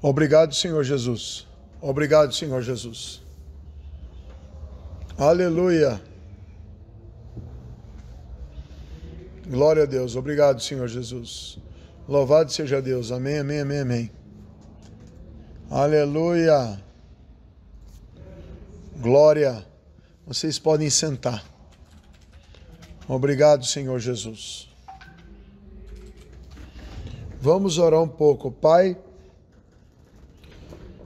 Obrigado, Senhor Jesus. Obrigado, Senhor Jesus. Aleluia. Glória a Deus. Obrigado, Senhor Jesus. Louvado seja Deus. Amém, amém, amém, amém. Aleluia. Glória. Vocês podem sentar. Obrigado, Senhor Jesus. Vamos orar um pouco. Pai,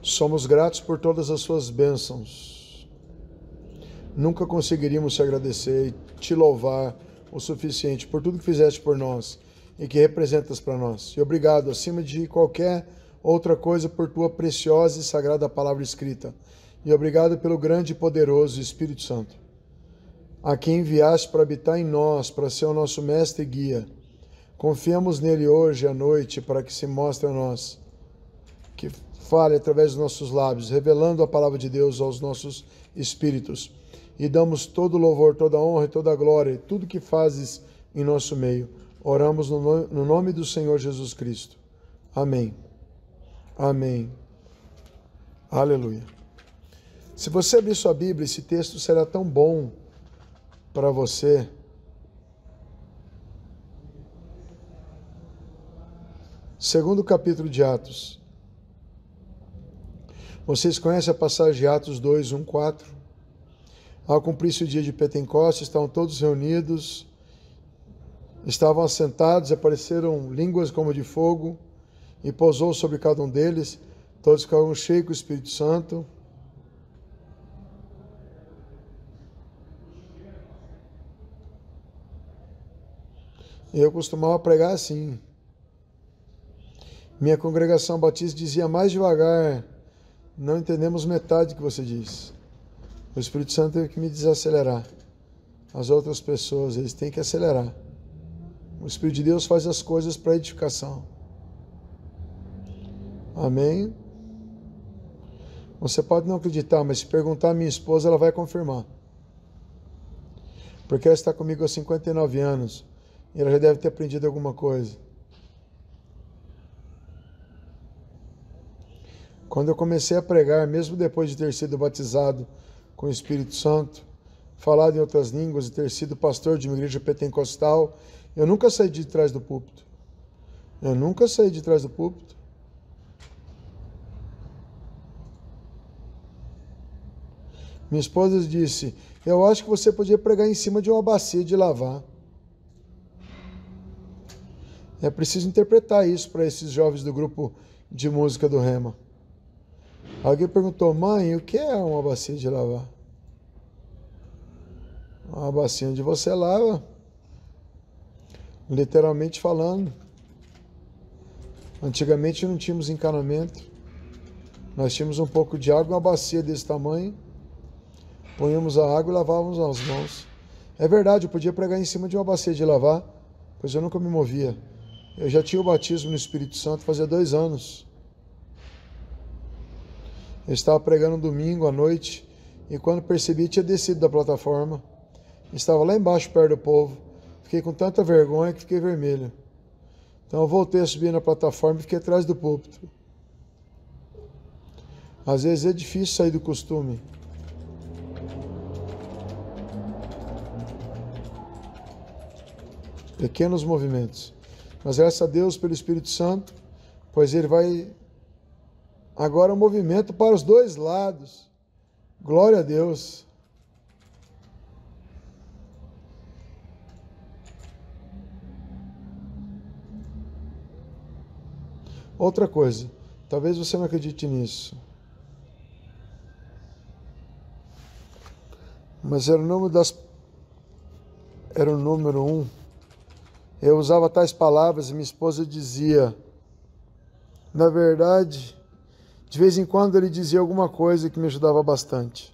Somos gratos por todas as suas bênçãos. Nunca conseguiríamos te agradecer e te louvar o suficiente por tudo que fizeste por nós e que representas para nós. E obrigado, acima de qualquer outra coisa, por tua preciosa e sagrada palavra escrita. E obrigado pelo grande e poderoso Espírito Santo, a quem enviaste para habitar em nós, para ser o nosso mestre e guia. Confiamos nele hoje à noite para que se mostre a nós que fale através dos nossos lábios, revelando a palavra de Deus aos nossos espíritos. E damos todo louvor, toda honra e toda glória, tudo que fazes em nosso meio. Oramos no nome do Senhor Jesus Cristo. Amém. Amém. Aleluia. Se você abrir sua Bíblia, esse texto será tão bom para você. Segundo capítulo de Atos. Vocês conhecem a passagem de Atos 2, 1, 4? Ao cumprir-se o dia de Pentecostes, estavam todos reunidos, estavam assentados, apareceram línguas como de fogo e pousou sobre cada um deles. Todos ficaram cheios com o Espírito Santo. Eu costumava pregar assim. Minha congregação batista dizia mais devagar não entendemos metade do que você diz. O Espírito Santo tem é que me desacelerar. As outras pessoas, eles têm que acelerar. O Espírito de Deus faz as coisas para edificação. Amém? Você pode não acreditar, mas se perguntar à minha esposa, ela vai confirmar. Porque ela está comigo há 59 anos e ela já deve ter aprendido alguma coisa. Quando eu comecei a pregar, mesmo depois de ter sido batizado com o Espírito Santo, falado em outras línguas e ter sido pastor de uma igreja pentecostal, eu nunca saí de trás do púlpito. Eu nunca saí de trás do púlpito. Minha esposa disse: Eu acho que você podia pregar em cima de uma bacia de lavar. É preciso interpretar isso para esses jovens do grupo de música do Rema. Alguém perguntou, mãe, o que é uma bacia de lavar? Uma bacia onde você lava, literalmente falando. Antigamente não tínhamos encanamento. Nós tínhamos um pouco de água, uma bacia desse tamanho. Punhamos a água e lavávamos as mãos. É verdade, eu podia pregar em cima de uma bacia de lavar, pois eu nunca me movia. Eu já tinha o batismo no Espírito Santo fazia dois anos. Eu estava pregando um domingo à noite e quando percebi tinha descido da plataforma. Estava lá embaixo perto do povo. Fiquei com tanta vergonha que fiquei vermelho. Então eu voltei a subir na plataforma e fiquei atrás do púlpito. Às vezes é difícil sair do costume. Pequenos movimentos. Mas graças a Deus pelo Espírito Santo, pois ele vai Agora o movimento para os dois lados. Glória a Deus. Outra coisa, talvez você não acredite nisso. Mas era o número das. Era o número um. Eu usava tais palavras e minha esposa dizia: Na verdade, de vez em quando ele dizia alguma coisa que me ajudava bastante.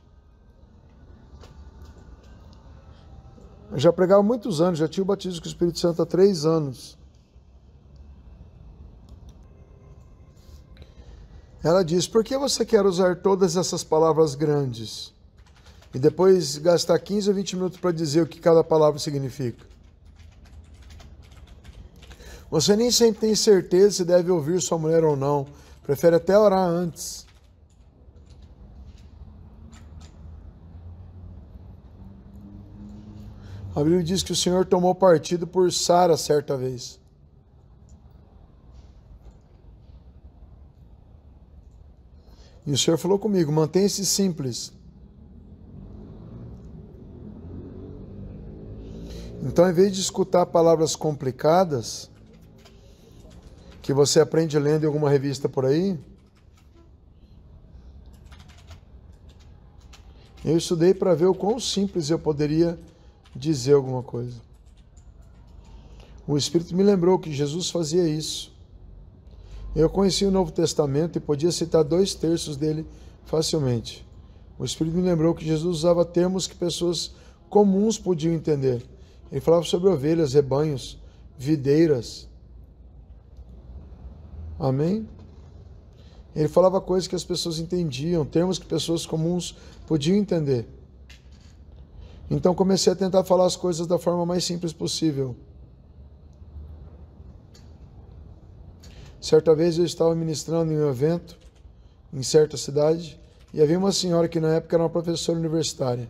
Eu já pregava muitos anos, já tinha o batismo com o Espírito Santo há três anos. Ela diz: Por que você quer usar todas essas palavras grandes e depois gastar 15 ou 20 minutos para dizer o que cada palavra significa? Você nem sempre tem certeza se deve ouvir sua mulher ou não, Prefere até orar antes. A Bíblia diz que o Senhor tomou partido por Sara certa vez. E o Senhor falou comigo: mantenha-se simples. Então, em vez de escutar palavras complicadas, que você aprende lendo em alguma revista por aí? Eu estudei para ver o quão simples eu poderia dizer alguma coisa. O Espírito me lembrou que Jesus fazia isso. Eu conheci o Novo Testamento e podia citar dois terços dele facilmente. O Espírito me lembrou que Jesus usava termos que pessoas comuns podiam entender. Ele falava sobre ovelhas, rebanhos, videiras, Amém? Ele falava coisas que as pessoas entendiam, termos que pessoas comuns podiam entender. Então comecei a tentar falar as coisas da forma mais simples possível. Certa vez eu estava ministrando em um evento em certa cidade e havia uma senhora que na época era uma professora universitária.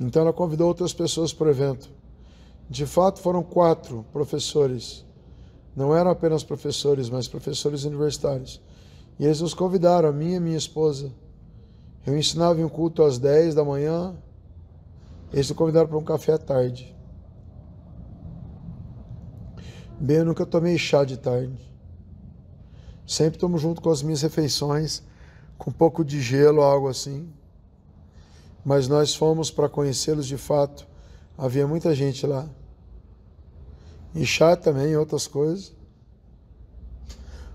Então ela convidou outras pessoas para o evento. De fato, foram quatro professores. Não eram apenas professores, mas professores universitários. E eles nos convidaram, a mim e a minha esposa. Eu ensinava em um culto às 10 da manhã. Eles me convidaram para um café à tarde. Bem, eu nunca tomei chá de tarde. Sempre tomo junto com as minhas refeições, com um pouco de gelo, algo assim mas nós fomos para conhecê-los de fato. Havia muita gente lá. E chá também, outras coisas.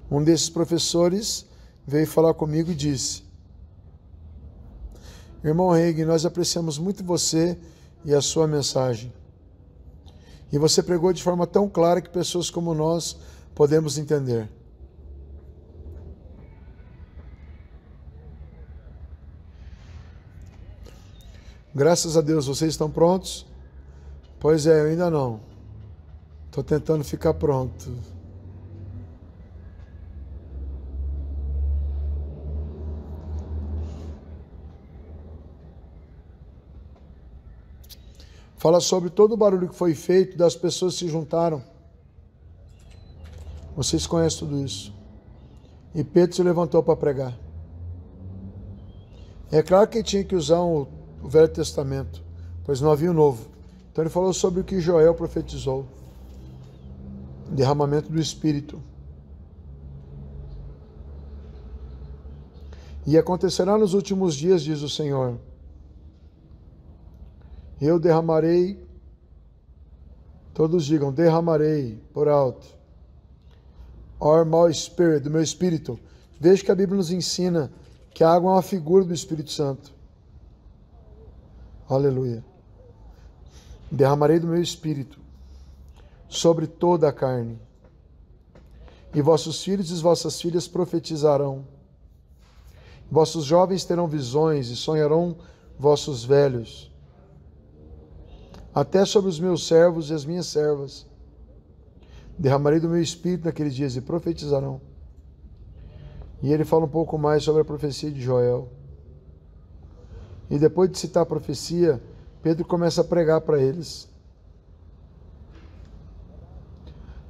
Um desses professores veio falar comigo e disse: Irmão Reig, nós apreciamos muito você e a sua mensagem. E você pregou de forma tão clara que pessoas como nós podemos entender. Graças a Deus, vocês estão prontos? Pois é, eu ainda não. Estou tentando ficar pronto. Fala sobre todo o barulho que foi feito, das pessoas se juntaram. Vocês conhecem tudo isso. E Pedro se levantou para pregar. É claro que tinha que usar um o Velho Testamento, pois não havia o Novo. Então ele falou sobre o que Joel profetizou: derramamento do Espírito. E acontecerá nos últimos dias, diz o Senhor, eu derramarei, todos digam, derramarei por alto, or my spirit, do meu espírito. Veja que a Bíblia nos ensina que a água é uma figura do Espírito Santo. Aleluia. Derramarei do meu espírito sobre toda a carne. E vossos filhos e vossas filhas profetizarão. Vossos jovens terão visões e sonharão vossos velhos. Até sobre os meus servos e as minhas servas. Derramarei do meu espírito naqueles dias e profetizarão. E ele fala um pouco mais sobre a profecia de Joel. E depois de citar a profecia, Pedro começa a pregar para eles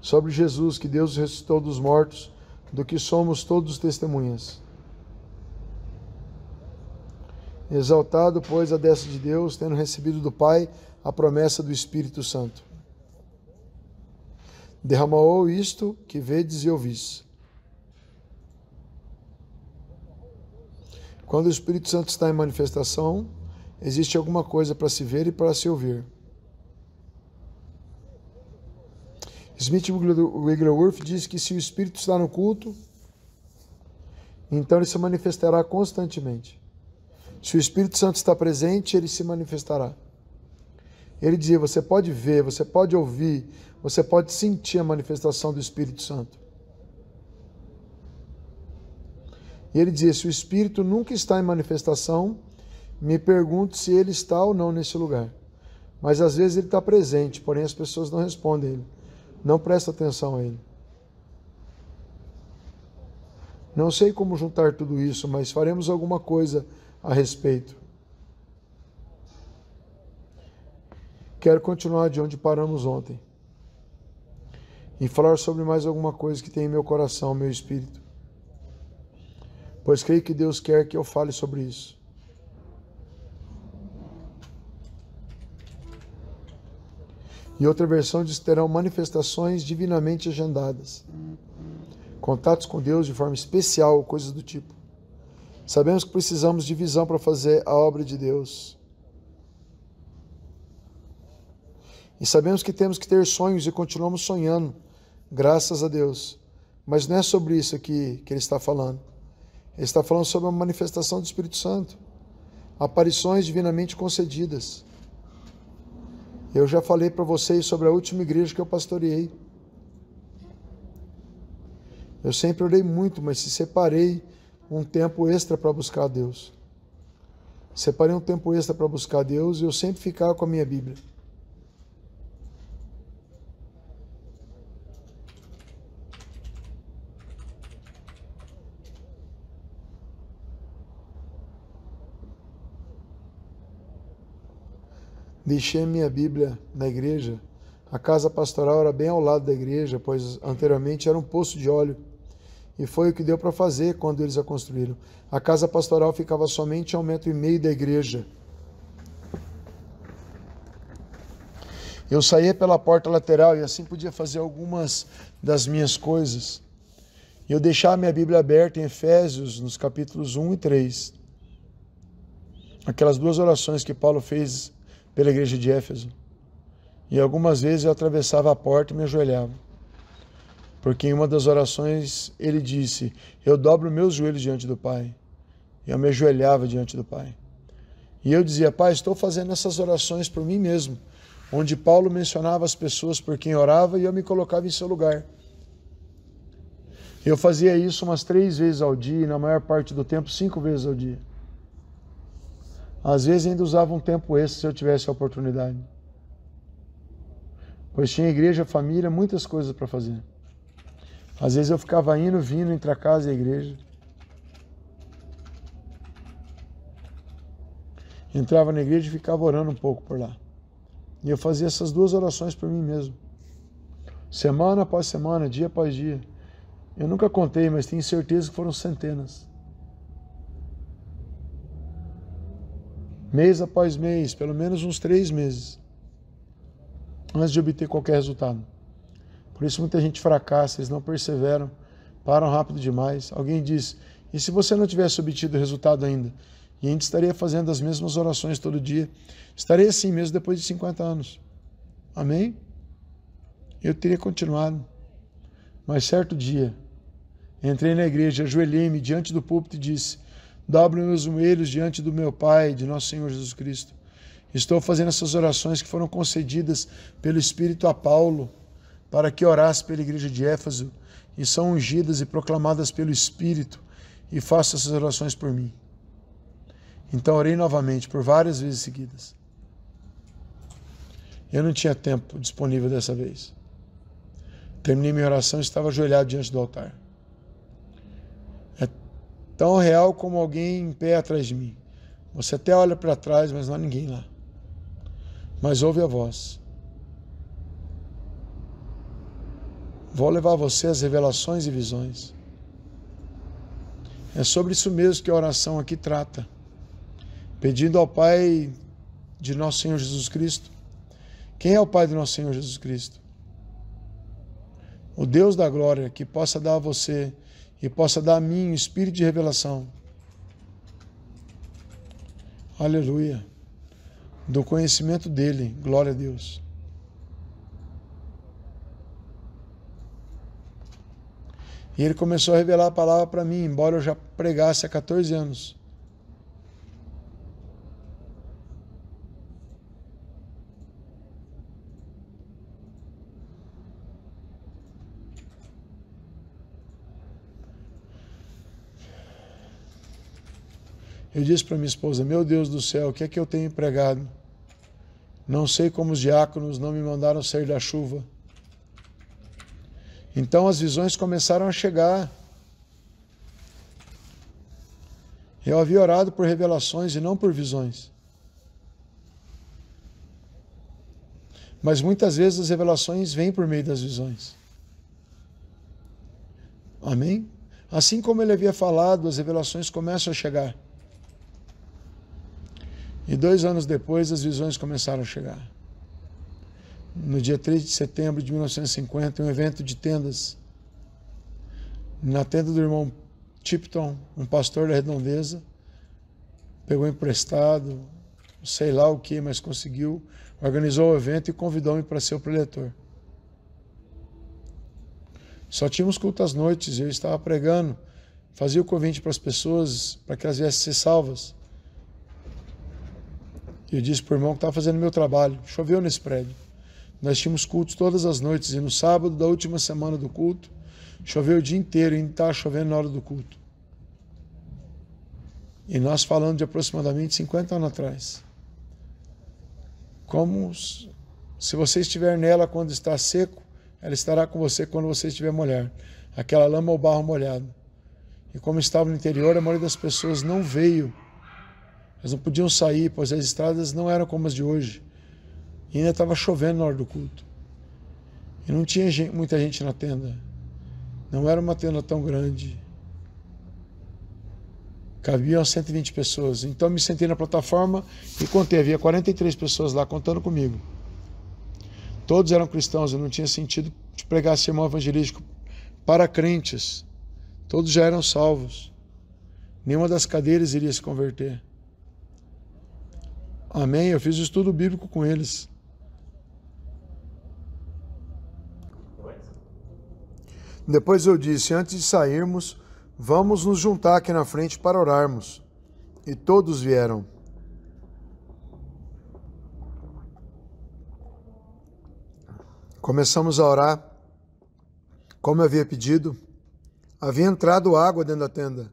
sobre Jesus, que Deus ressuscitou dos mortos, do que somos todos testemunhas. Exaltado, pois, a destra de Deus, tendo recebido do Pai a promessa do Espírito Santo. Derramou isto que vedes e ouvis. Quando o Espírito Santo está em manifestação, existe alguma coisa para se ver e para se ouvir. Smith Wigglesworth diz que se o Espírito está no culto, então ele se manifestará constantemente. Se o Espírito Santo está presente, ele se manifestará. Ele dizia: você pode ver, você pode ouvir, você pode sentir a manifestação do Espírito Santo. E ele dizia: Se o espírito nunca está em manifestação, me pergunto se ele está ou não nesse lugar. Mas às vezes ele está presente, porém as pessoas não respondem a ele, não prestam atenção a ele. Não sei como juntar tudo isso, mas faremos alguma coisa a respeito. Quero continuar de onde paramos ontem e falar sobre mais alguma coisa que tem em meu coração, meu espírito pois creio que Deus quer que eu fale sobre isso. e outra versão diz que terão manifestações divinamente agendadas, contatos com Deus de forma especial, coisas do tipo. Sabemos que precisamos de visão para fazer a obra de Deus. E sabemos que temos que ter sonhos e continuamos sonhando, graças a Deus. Mas não é sobre isso que, que ele está falando. Ele está falando sobre a manifestação do Espírito Santo, aparições divinamente concedidas. Eu já falei para vocês sobre a última igreja que eu pastoreei. Eu sempre orei muito, mas se separei um tempo extra para buscar a Deus. Separei um tempo extra para buscar a Deus e eu sempre ficava com a minha Bíblia. Deixei minha Bíblia na igreja. A casa pastoral era bem ao lado da igreja, pois anteriormente era um poço de óleo. E foi o que deu para fazer quando eles a construíram. A casa pastoral ficava somente a um metro e meio da igreja. Eu saía pela porta lateral e assim podia fazer algumas das minhas coisas. Eu deixava minha Bíblia aberta em Efésios, nos capítulos 1 e 3. Aquelas duas orações que Paulo fez pela igreja de Éfeso. E algumas vezes eu atravessava a porta e me ajoelhava. Porque em uma das orações ele disse: Eu dobro meus joelhos diante do Pai. E eu me ajoelhava diante do Pai. E eu dizia: Pai, estou fazendo essas orações por mim mesmo. Onde Paulo mencionava as pessoas por quem orava e eu me colocava em seu lugar. Eu fazia isso umas três vezes ao dia, e na maior parte do tempo, cinco vezes ao dia. Às vezes ainda usava um tempo extra se eu tivesse a oportunidade. Pois tinha igreja, família, muitas coisas para fazer. Às vezes eu ficava indo, vindo entre a casa e a igreja. Entrava na igreja e ficava orando um pouco por lá. E eu fazia essas duas orações para mim mesmo. Semana após semana, dia após dia. Eu nunca contei, mas tenho certeza que foram centenas. mês após mês, pelo menos uns três meses, antes de obter qualquer resultado. Por isso muita gente fracassa, eles não perseveram, param rápido demais. Alguém diz: e se você não tivesse obtido resultado ainda? E gente estaria fazendo as mesmas orações todo dia, estaria assim mesmo depois de 50 anos. Amém? Eu teria continuado. Mas certo dia, entrei na igreja, ajoelhei-me diante do púlpito e disse: Dobro meus joelhos diante do meu Pai, de nosso Senhor Jesus Cristo. Estou fazendo essas orações que foram concedidas pelo Espírito a Paulo, para que orasse pela igreja de Éfaso, e são ungidas e proclamadas pelo Espírito, e faça essas orações por mim. Então orei novamente, por várias vezes seguidas. Eu não tinha tempo disponível dessa vez. Terminei minha oração e estava ajoelhado diante do altar tão real como alguém em pé atrás de mim. Você até olha para trás, mas não há ninguém lá. Mas ouve a voz. Vou levar você às revelações e visões. É sobre isso mesmo que a oração aqui trata. Pedindo ao Pai de nosso Senhor Jesus Cristo. Quem é o Pai de nosso Senhor Jesus Cristo? O Deus da glória que possa dar a você e possa dar a mim o um espírito de revelação. Aleluia. Do conhecimento dele. Glória a Deus. E ele começou a revelar a palavra para mim, embora eu já pregasse há 14 anos. Eu disse para minha esposa: Meu Deus do céu, o que é que eu tenho empregado? Não sei como os diáconos não me mandaram sair da chuva. Então as visões começaram a chegar. Eu havia orado por revelações e não por visões. Mas muitas vezes as revelações vêm por meio das visões. Amém? Assim como ele havia falado, as revelações começam a chegar. E dois anos depois, as visões começaram a chegar. No dia 3 de setembro de 1950, um evento de tendas. Na tenda do irmão Tipton, um pastor da Redondeza, pegou emprestado, sei lá o que, mas conseguiu, organizou o evento e convidou-me para ser o preletor. Só tínhamos culto às noites, eu estava pregando, fazia o convite para as pessoas, para que elas viessem ser salvas eu disse para o irmão que estava fazendo meu trabalho. Choveu nesse prédio. Nós tínhamos cultos todas as noites. E no sábado da última semana do culto, choveu o dia inteiro e ainda estava chovendo na hora do culto. E nós falando de aproximadamente 50 anos atrás. Como se você estiver nela quando está seco, ela estará com você quando você estiver molhado. Aquela lama ou barro molhado. E como estava no interior, a maioria das pessoas não veio elas não podiam sair, pois as estradas não eram como as de hoje. E ainda estava chovendo na hora do culto. E não tinha gente, muita gente na tenda. Não era uma tenda tão grande. Cabiam 120 pessoas. Então me sentei na plataforma e contei. Havia 43 pessoas lá contando comigo. Todos eram cristãos. Eu não tinha sentido de pregar sermão evangelístico para crentes. Todos já eram salvos. Nenhuma das cadeiras iria se converter. Amém? Eu fiz estudo bíblico com eles. Depois eu disse: Antes de sairmos, vamos nos juntar aqui na frente para orarmos. E todos vieram. Começamos a orar, como eu havia pedido. Havia entrado água dentro da tenda.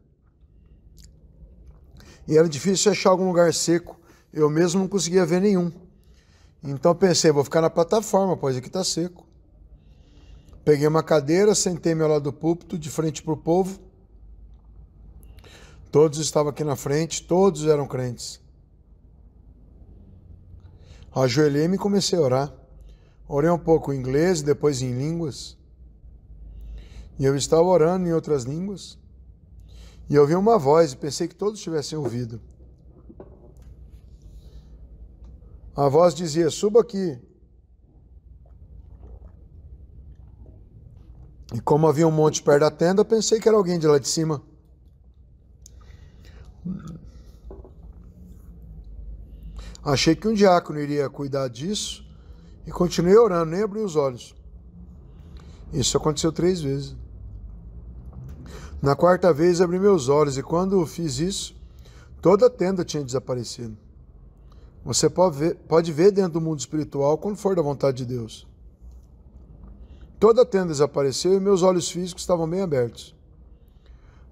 E era difícil achar algum lugar seco eu mesmo não conseguia ver nenhum. Então pensei, vou ficar na plataforma, pois aqui está seco. Peguei uma cadeira, sentei-me ao lado do púlpito, de frente para o povo. Todos estavam aqui na frente, todos eram crentes. Ajoelhei-me e comecei a orar. Orei um pouco em inglês, depois em línguas. E eu estava orando em outras línguas. E eu ouvi uma voz e pensei que todos tivessem ouvido. A voz dizia: Suba aqui. E como havia um monte perto da tenda, pensei que era alguém de lá de cima. Achei que um diácono iria cuidar disso e continuei orando, nem abri os olhos. Isso aconteceu três vezes. Na quarta vez abri meus olhos e quando fiz isso, toda a tenda tinha desaparecido. Você pode ver, pode ver dentro do mundo espiritual quando for da vontade de Deus. Toda a tenda desapareceu e meus olhos físicos estavam bem abertos.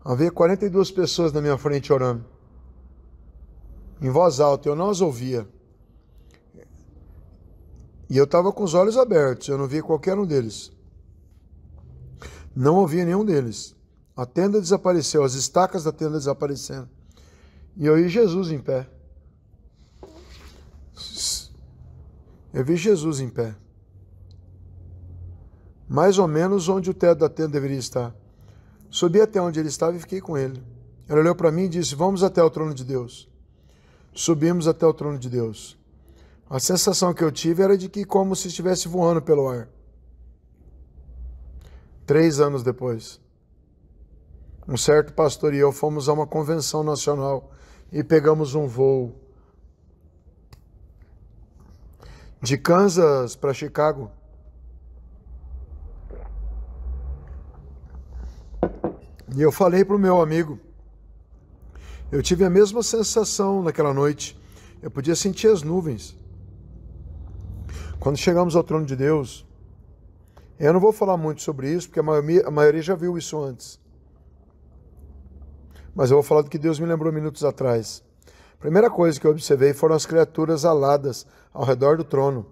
Havia 42 pessoas na minha frente orando. Em voz alta, eu não as ouvia. E eu estava com os olhos abertos, eu não via qualquer um deles. Não ouvia nenhum deles. A tenda desapareceu, as estacas da tenda desaparecendo. E eu e Jesus em pé. Eu vi Jesus em pé. Mais ou menos onde o teto da tenda deveria estar. Subi até onde ele estava e fiquei com ele. Ele olhou para mim e disse: Vamos até o trono de Deus. Subimos até o trono de Deus. A sensação que eu tive era de que, como se estivesse voando pelo ar. Três anos depois, um certo pastor e eu fomos a uma convenção nacional e pegamos um voo de Kansas para Chicago. E eu falei para o meu amigo, eu tive a mesma sensação naquela noite, eu podia sentir as nuvens. Quando chegamos ao trono de Deus, eu não vou falar muito sobre isso, porque a maioria, a maioria já viu isso antes. Mas eu vou falar do que Deus me lembrou minutos atrás. A primeira coisa que eu observei foram as criaturas aladas ao redor do trono.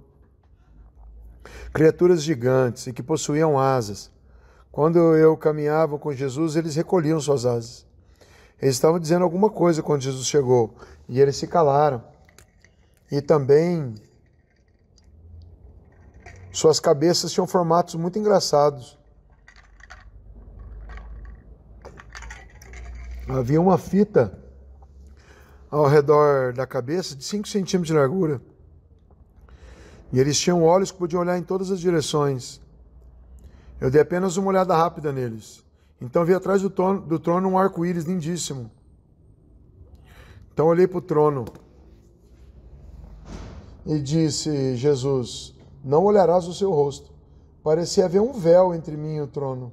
Criaturas gigantes e que possuíam asas. Quando eu caminhava com Jesus, eles recolhiam suas asas. Eles estavam dizendo alguma coisa quando Jesus chegou e eles se calaram. E também suas cabeças tinham formatos muito engraçados. Havia uma fita ao redor da cabeça de 5 centímetros de largura. E eles tinham olhos que podiam olhar em todas as direções. Eu dei apenas uma olhada rápida neles. Então vi atrás do trono, do trono um arco-íris lindíssimo. Então olhei para o trono e disse: Jesus, não olharás o seu rosto. Parecia haver um véu entre mim e o trono.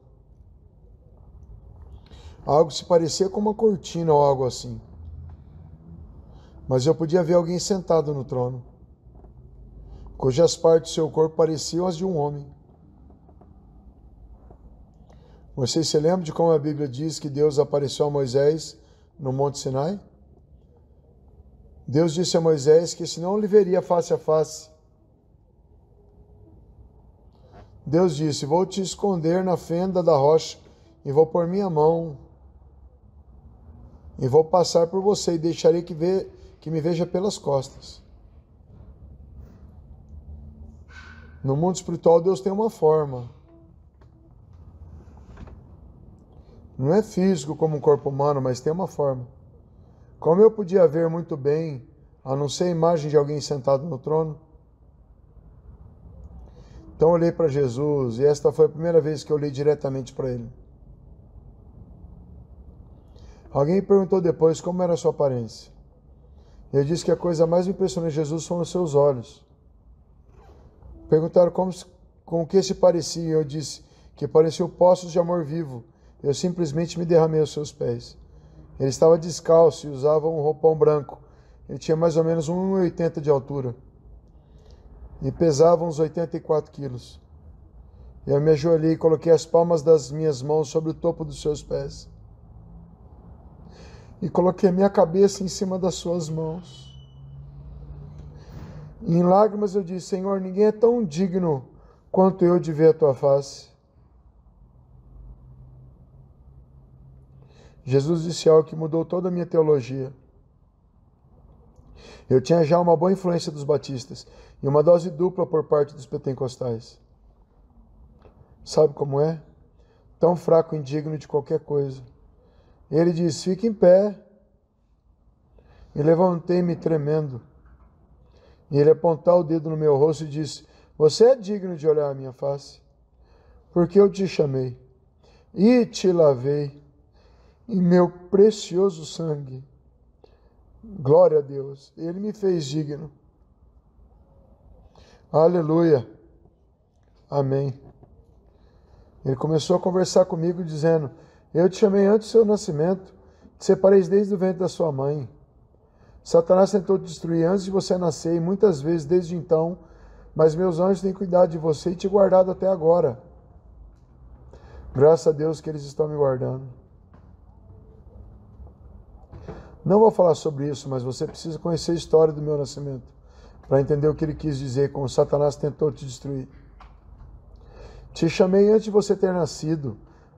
Algo se parecia com uma cortina ou algo assim. Mas eu podia ver alguém sentado no trono cujas partes do seu corpo pareciam as de um homem. Vocês se lembram de como a Bíblia diz que Deus apareceu a Moisés no Monte Sinai? Deus disse a Moisés que senão lhe veria face a face. Deus disse: Vou te esconder na fenda da rocha e vou pôr minha mão e vou passar por você e deixarei que, ve que me veja pelas costas. No mundo espiritual, Deus tem uma forma. Não é físico como um corpo humano, mas tem uma forma. Como eu podia ver muito bem, a não ser a imagem de alguém sentado no trono? Então olhei para Jesus e esta foi a primeira vez que eu olhei diretamente para ele. Alguém perguntou depois como era a sua aparência. Eu disse que a coisa mais impressionante de Jesus foram os seus olhos. Perguntaram como, com que se parecia. Eu disse que parecia poços de amor vivo. Eu simplesmente me derramei aos seus pés. Ele estava descalço e usava um roupão branco. Ele tinha mais ou menos 1,80 de altura e pesava uns 84 quilos. Eu me ajoelhei e coloquei as palmas das minhas mãos sobre o topo dos seus pés. E coloquei minha cabeça em cima das suas mãos em lágrimas eu disse: Senhor, ninguém é tão digno quanto eu de ver a tua face. Jesus disse algo que mudou toda a minha teologia. Eu tinha já uma boa influência dos batistas e uma dose dupla por parte dos pentecostais. Sabe como é? Tão fraco e indigno de qualquer coisa. Ele disse: Fique em pé. E levantei-me tremendo. E ele apontar o dedo no meu rosto e disse: Você é digno de olhar a minha face, porque eu te chamei e te lavei em meu precioso sangue. Glória a Deus, ele me fez digno. Aleluia. Amém. Ele começou a conversar comigo dizendo: Eu te chamei antes do seu nascimento, te separei desde o ventre da sua mãe. Satanás tentou te destruir antes de você nascer e muitas vezes desde então, mas meus anjos têm cuidado de você e te guardado até agora. Graças a Deus que eles estão me guardando. Não vou falar sobre isso, mas você precisa conhecer a história do meu nascimento para entender o que ele quis dizer com Satanás tentou te destruir. Te chamei antes de você ter nascido,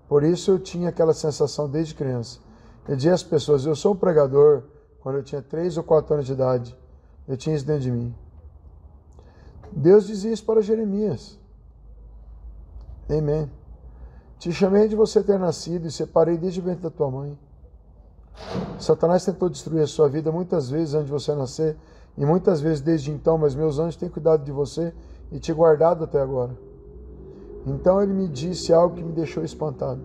por isso eu tinha aquela sensação desde criança. Eu dizia às pessoas: eu sou um pregador quando eu tinha três ou quatro anos de idade. Eu tinha isso dentro de mim. Deus dizia isso para Jeremias. Amém. Te chamei de você ter nascido e separei desde o ventre da tua mãe. Satanás tentou destruir a sua vida muitas vezes antes de você nascer e muitas vezes desde então, mas meus anjos têm cuidado de você e te guardado até agora. Então ele me disse algo que me deixou espantado.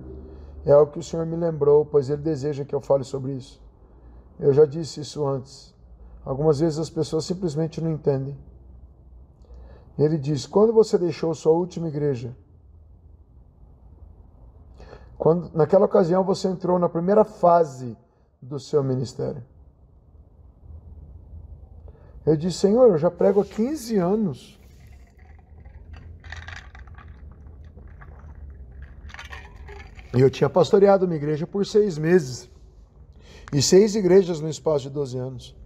É algo que o Senhor me lembrou, pois ele deseja que eu fale sobre isso. Eu já disse isso antes. Algumas vezes as pessoas simplesmente não entendem. Ele diz: Quando você deixou sua última igreja? Quando, naquela ocasião você entrou na primeira fase do seu ministério. Eu disse: Senhor, eu já prego há 15 anos. E eu tinha pastoreado uma igreja por seis meses. E seis igrejas no espaço de 12 anos.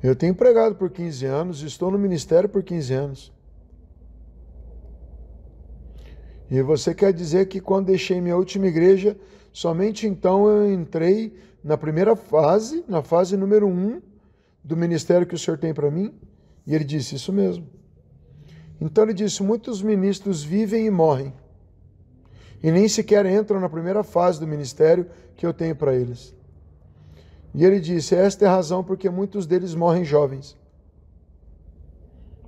Eu tenho pregado por 15 anos, estou no ministério por 15 anos. E você quer dizer que quando deixei minha última igreja, somente então eu entrei na primeira fase, na fase número um do ministério que o senhor tem para mim? E ele disse: Isso mesmo. Então ele disse: Muitos ministros vivem e morrem e nem sequer entram na primeira fase do ministério que eu tenho para eles. E ele disse: Esta é a razão porque muitos deles morrem jovens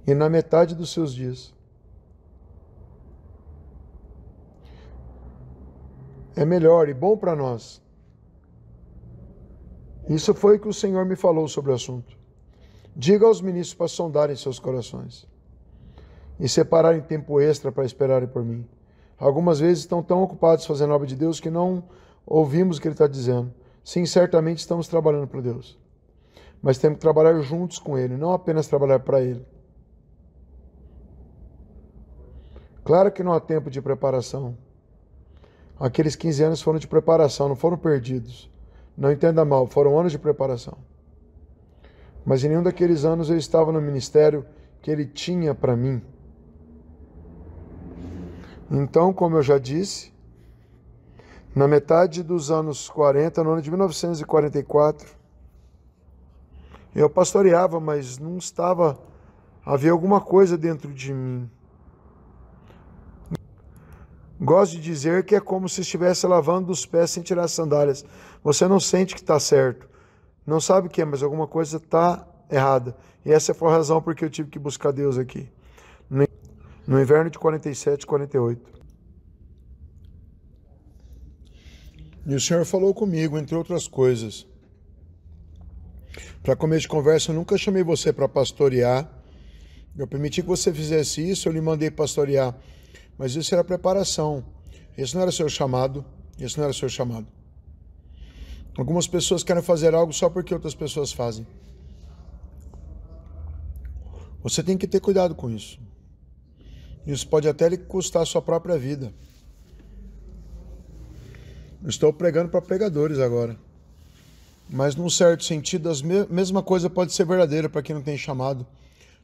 e na metade dos seus dias. É melhor e bom para nós. Isso foi o que o Senhor me falou sobre o assunto. Diga aos ministros para sondarem seus corações e separarem tempo extra para esperarem por mim. Algumas vezes estão tão ocupados fazendo a obra de Deus que não ouvimos o que ele está dizendo. Sim, certamente estamos trabalhando para Deus. Mas temos que trabalhar juntos com Ele, não apenas trabalhar para Ele. Claro que não há tempo de preparação. Aqueles 15 anos foram de preparação, não foram perdidos. Não entenda mal, foram anos de preparação. Mas em nenhum daqueles anos eu estava no ministério que Ele tinha para mim. Então, como eu já disse, na metade dos anos 40, no ano de 1944, eu pastoreava, mas não estava. Havia alguma coisa dentro de mim. Gosto de dizer que é como se estivesse lavando os pés sem tirar as sandálias. Você não sente que está certo. Não sabe o que é, mas alguma coisa está errada. E essa foi a razão porque eu tive que buscar Deus aqui no inverno de 47, 48. E o Senhor falou comigo, entre outras coisas. Para começo de conversa, eu nunca chamei você para pastorear. Eu permiti que você fizesse isso, eu lhe mandei pastorear. Mas isso era preparação. Esse não era seu chamado. Esse não era seu chamado. Algumas pessoas querem fazer algo só porque outras pessoas fazem. Você tem que ter cuidado com isso. Isso pode até lhe custar a sua própria vida. estou pregando para pregadores agora. Mas, num certo sentido, a mesma coisa pode ser verdadeira para quem não tem chamado.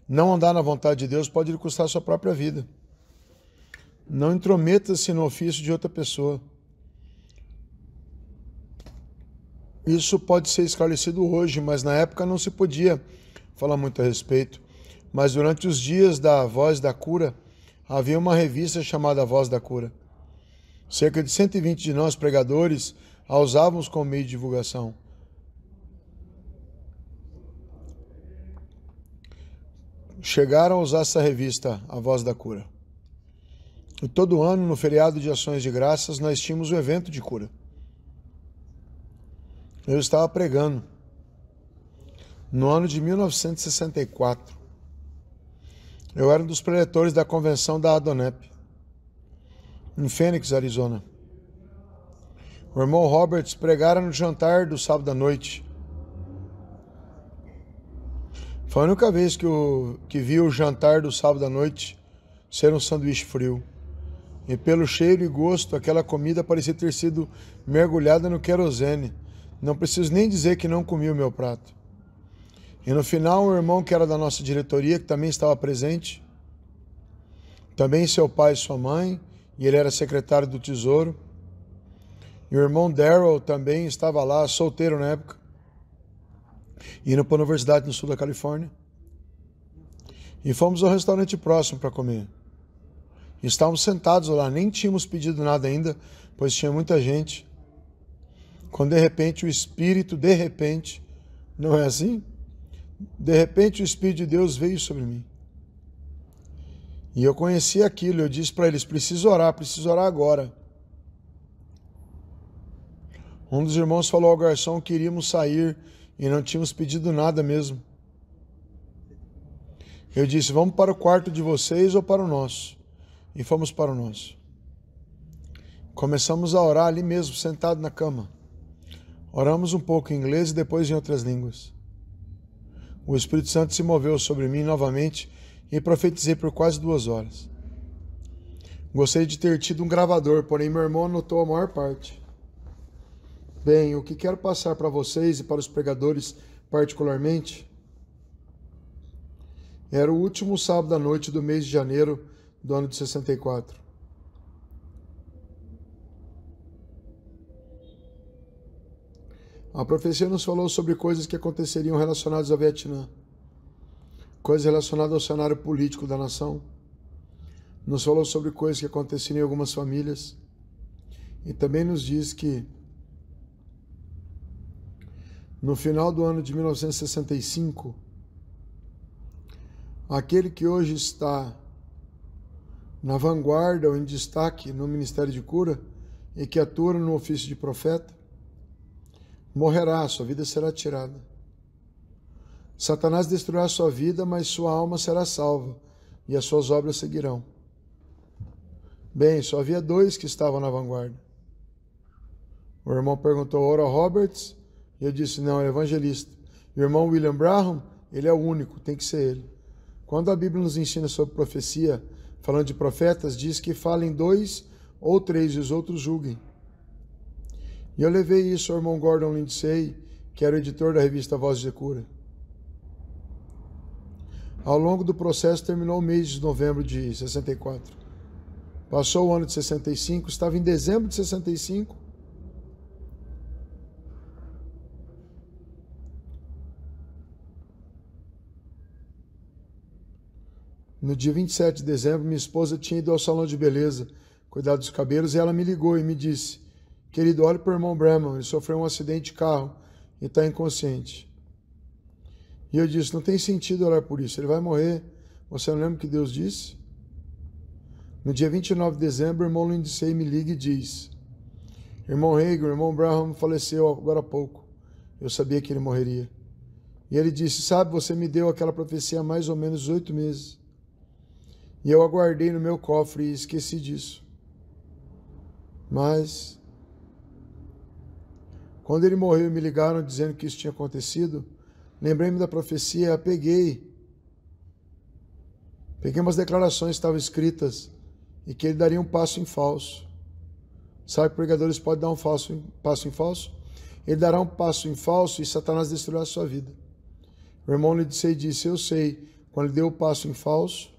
Não andar na vontade de Deus pode lhe custar a sua própria vida. Não intrometa-se no ofício de outra pessoa. Isso pode ser esclarecido hoje, mas na época não se podia falar muito a respeito. Mas durante os dias da voz da cura, havia uma revista chamada Voz da Cura. Cerca de 120 de nós pregadores a usávamos como meio de divulgação. Chegaram a usar essa revista, A Voz da Cura. E todo ano, no feriado de Ações de Graças, nós tínhamos o um evento de cura. Eu estava pregando no ano de 1964. Eu era um dos preletores da convenção da ADONEP, em Phoenix, Arizona. O irmão Roberts pregara no jantar do sábado à noite. Foi a única vez que, eu, que vi o jantar do sábado à noite ser um sanduíche frio. E pelo cheiro e gosto, aquela comida parecia ter sido mergulhada no querosene. Não preciso nem dizer que não comi o meu prato. E no final, um irmão que era da nossa diretoria, que também estava presente, também seu pai e sua mãe, e ele era secretário do Tesouro. E o irmão Daryl também estava lá, solteiro na época, indo para a universidade no sul da Califórnia. E fomos ao restaurante próximo para comer. E estávamos sentados lá, nem tínhamos pedido nada ainda, pois tinha muita gente. Quando de repente o espírito, de repente, não é assim? De repente o Espírito de Deus veio sobre mim. E eu conheci aquilo, eu disse para eles: preciso orar, preciso orar agora. Um dos irmãos falou ao garçom que iríamos sair e não tínhamos pedido nada mesmo. Eu disse: Vamos para o quarto de vocês ou para o nosso? E fomos para o nosso. Começamos a orar ali mesmo, sentado na cama. Oramos um pouco em inglês e depois em outras línguas o Espírito Santo se moveu sobre mim novamente e profetizei por quase duas horas. Gostaria de ter tido um gravador, porém meu irmão anotou a maior parte. Bem, o que quero passar para vocês e para os pregadores particularmente era o último sábado à noite do mês de janeiro do ano de 64. A profecia nos falou sobre coisas que aconteceriam relacionadas ao Vietnã, coisas relacionadas ao cenário político da nação. Nos falou sobre coisas que aconteceriam em algumas famílias. E também nos diz que no final do ano de 1965, aquele que hoje está na vanguarda ou em destaque no ministério de cura e que atua no ofício de profeta, morrerá, sua vida será tirada. Satanás destruirá sua vida, mas sua alma será salva e as suas obras seguirão. Bem, só havia dois que estavam na vanguarda. O irmão perguntou, ora Roberts? E eu disse, não, é evangelista. E o irmão William Braham, ele é o único, tem que ser ele. Quando a Bíblia nos ensina sobre profecia, falando de profetas, diz que falem dois ou três e os outros julguem. E eu levei isso ao irmão Gordon Lindsay, que era o editor da revista Voz de Cura. Ao longo do processo, terminou o mês de novembro de 64. Passou o ano de 65, estava em dezembro de 65. No dia 27 de dezembro, minha esposa tinha ido ao salão de beleza cuidar dos cabelos e ela me ligou e me disse: Querido, olhe para o irmão Breman, ele sofreu um acidente de carro e está inconsciente. E eu disse: não tem sentido orar por isso, ele vai morrer. Você não lembra o que Deus disse? No dia 29 de dezembro, o irmão Lindsey me liga e diz: Irmão Hager irmão Braham faleceu agora há pouco. Eu sabia que ele morreria. E ele disse: Sabe, você me deu aquela profecia há mais ou menos oito meses. E eu aguardei no meu cofre e esqueci disso. Mas quando ele morreu e me ligaram dizendo que isso tinha acontecido, lembrei-me da profecia, a peguei. Peguei umas declarações que estavam escritas e que ele daria um passo em falso. Sabe que pregadores podem dar um falso, passo em falso? Ele dará um passo em falso e Satanás destruirá a sua vida. O irmão lhe disse, disse, eu sei, quando ele deu o passo em falso,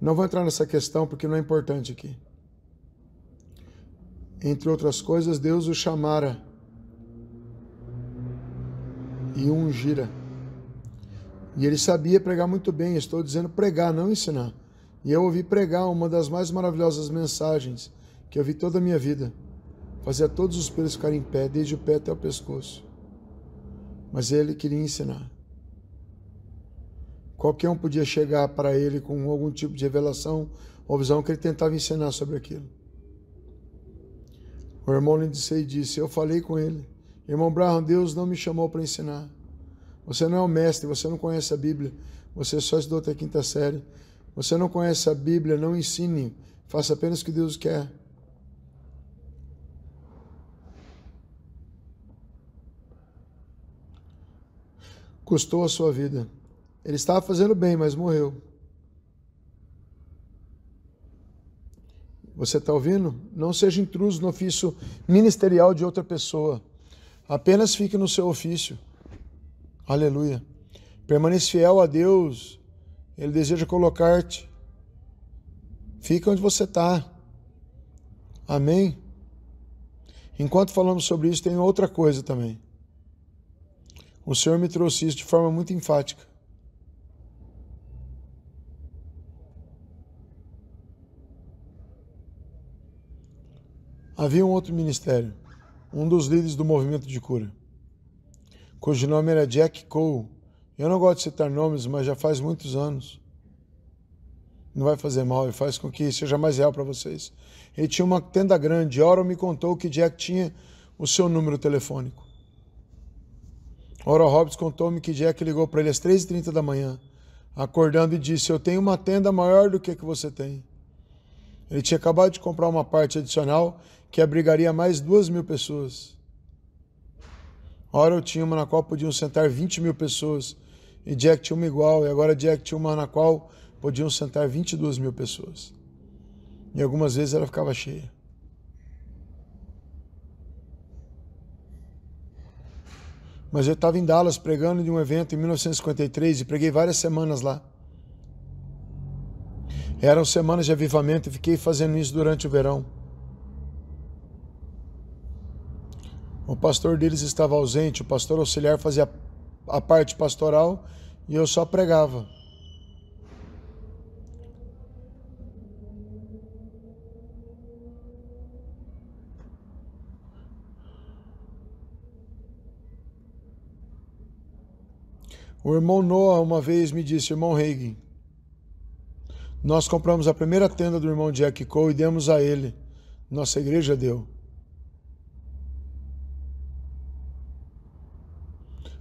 não vou entrar nessa questão porque não é importante aqui. Entre outras coisas, Deus o chamara e ungira. E ele sabia pregar muito bem, estou dizendo pregar, não ensinar. E eu ouvi pregar uma das mais maravilhosas mensagens que eu vi toda a minha vida. Fazia todos os pelos ficarem em pé, desde o pé até o pescoço. Mas ele queria ensinar. Qualquer um podia chegar para ele com algum tipo de revelação ou visão que ele tentava ensinar sobre aquilo. O irmão Lindsay disse: Eu falei com ele. Irmão Braham, Deus não me chamou para ensinar. Você não é um mestre, você não conhece a Bíblia, você só estudou até a quinta série. Você não conhece a Bíblia, não ensine, faça apenas o que Deus quer. Custou a sua vida. Ele estava fazendo bem, mas morreu. Você está ouvindo? Não seja intruso no ofício ministerial de outra pessoa. Apenas fique no seu ofício. Aleluia. Permaneça fiel a Deus. Ele deseja colocar-te. Fica onde você está. Amém? Enquanto falamos sobre isso, tem outra coisa também. O Senhor me trouxe isso de forma muito enfática. Havia um outro ministério, um dos líderes do movimento de cura, cujo nome era Jack Cole. Eu não gosto de citar nomes, mas já faz muitos anos. Não vai fazer mal e faz com que seja mais real para vocês. Ele tinha uma tenda grande. Oro me contou que Jack tinha o seu número telefônico. Oro Hobbs contou-me que Jack ligou para ele às 3h30 da manhã, acordando e disse: Eu tenho uma tenda maior do que a que você tem. Ele tinha acabado de comprar uma parte adicional que abrigaria mais duas mil pessoas. Ora eu tinha uma na qual podiam sentar 20 mil pessoas, e Jack tinha uma igual, e agora Jack tinha uma na qual podiam sentar 22 mil pessoas. E algumas vezes ela ficava cheia. Mas eu estava em Dallas pregando de um evento em 1953 e preguei várias semanas lá. Eram semanas de avivamento e fiquei fazendo isso durante o verão. O pastor deles estava ausente, o pastor auxiliar fazia a parte pastoral e eu só pregava. O irmão Noah uma vez me disse, irmão Reagan, nós compramos a primeira tenda do irmão Jack Cole e demos a ele. Nossa igreja deu.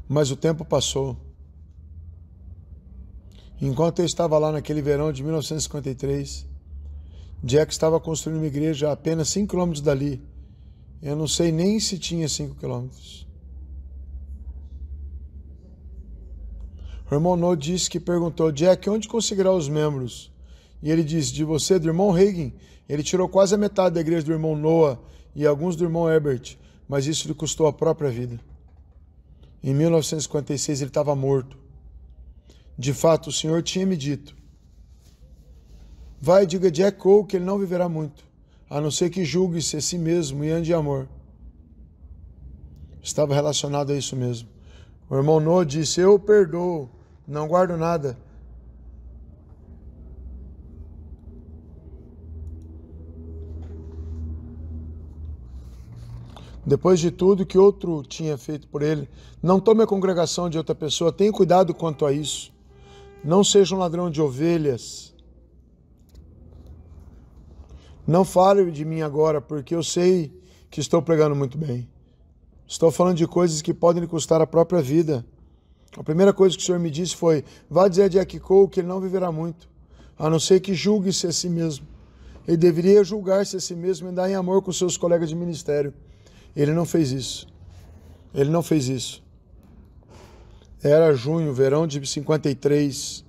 Mas o tempo passou. Enquanto eu estava lá naquele verão de 1953, Jack estava construindo uma igreja a apenas 5 quilômetros dali. Eu não sei nem se tinha 5 quilômetros. O irmão No disse que perguntou, Jack, onde conseguirá os membros? E ele disse, de você, do irmão Hagen. Ele tirou quase a metade da igreja do irmão Noah e alguns do irmão Herbert, mas isso lhe custou a própria vida. Em 1956 ele estava morto. De fato, o Senhor tinha me dito: Vai, diga Jack Cole que ele não viverá muito, a não ser que julgue-se a si mesmo e ande em amor. Estava relacionado a isso mesmo. O irmão No disse: Eu perdoo, não guardo nada. Depois de tudo que outro tinha feito por ele, não tome a congregação de outra pessoa, tenha cuidado quanto a isso. Não seja um ladrão de ovelhas. Não fale de mim agora, porque eu sei que estou pregando muito bem. Estou falando de coisas que podem lhe custar a própria vida. A primeira coisa que o Senhor me disse foi: vá dizer a Jack Cole que ele não viverá muito, a não ser que julgue-se a si mesmo. Ele deveria julgar-se a si mesmo e andar em amor com seus colegas de ministério. Ele não fez isso. Ele não fez isso. Era junho, verão de 53.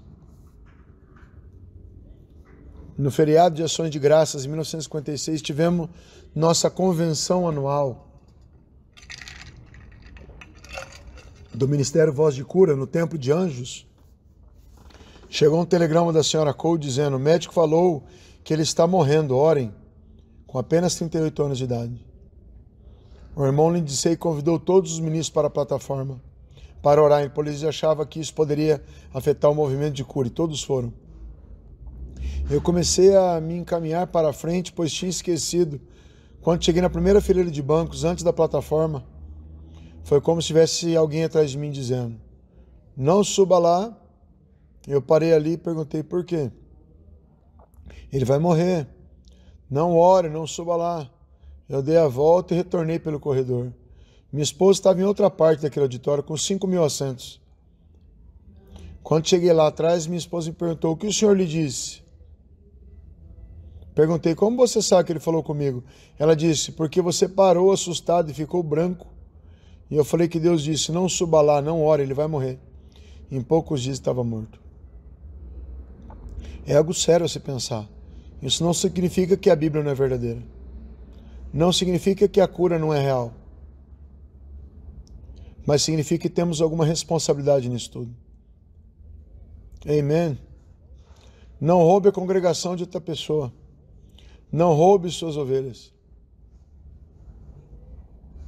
No feriado de Ações de Graças, em 1956, tivemos nossa convenção anual do Ministério Voz de Cura, no Templo de Anjos. Chegou um telegrama da senhora Cole dizendo: o médico falou que ele está morrendo, orem, com apenas 38 anos de idade. O irmão Lindisei convidou todos os ministros para a plataforma para orar em eles achavam achava que isso poderia afetar o movimento de cura, e todos foram. Eu comecei a me encaminhar para a frente, pois tinha esquecido. Quando cheguei na primeira fileira de bancos, antes da plataforma, foi como se tivesse alguém atrás de mim dizendo: Não suba lá. Eu parei ali e perguntei por quê. Ele vai morrer. Não ore, não suba lá. Eu dei a volta e retornei pelo corredor. Minha esposa estava em outra parte daquele auditório, com 5 mil assentos. Quando cheguei lá atrás, minha esposa me perguntou: O que o senhor lhe disse? Perguntei: Como você sabe que ele falou comigo? Ela disse: Porque você parou assustado e ficou branco. E eu falei que Deus disse: Não suba lá, não ore, ele vai morrer. Em poucos dias estava morto. É algo sério a se pensar. Isso não significa que a Bíblia não é verdadeira não significa que a cura não é real, mas significa que temos alguma responsabilidade nisso tudo. Amém. Não roube a congregação de outra pessoa. Não roube suas ovelhas.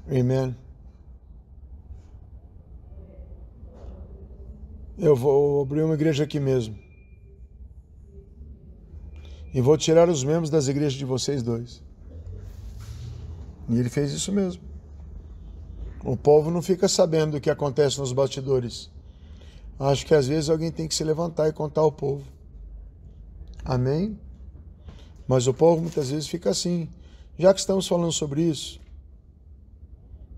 Amém. Eu vou abrir uma igreja aqui mesmo. E vou tirar os membros das igrejas de vocês dois. E ele fez isso mesmo. O povo não fica sabendo o que acontece nos bastidores. Acho que às vezes alguém tem que se levantar e contar ao povo. Amém? Mas o povo muitas vezes fica assim. Já que estamos falando sobre isso,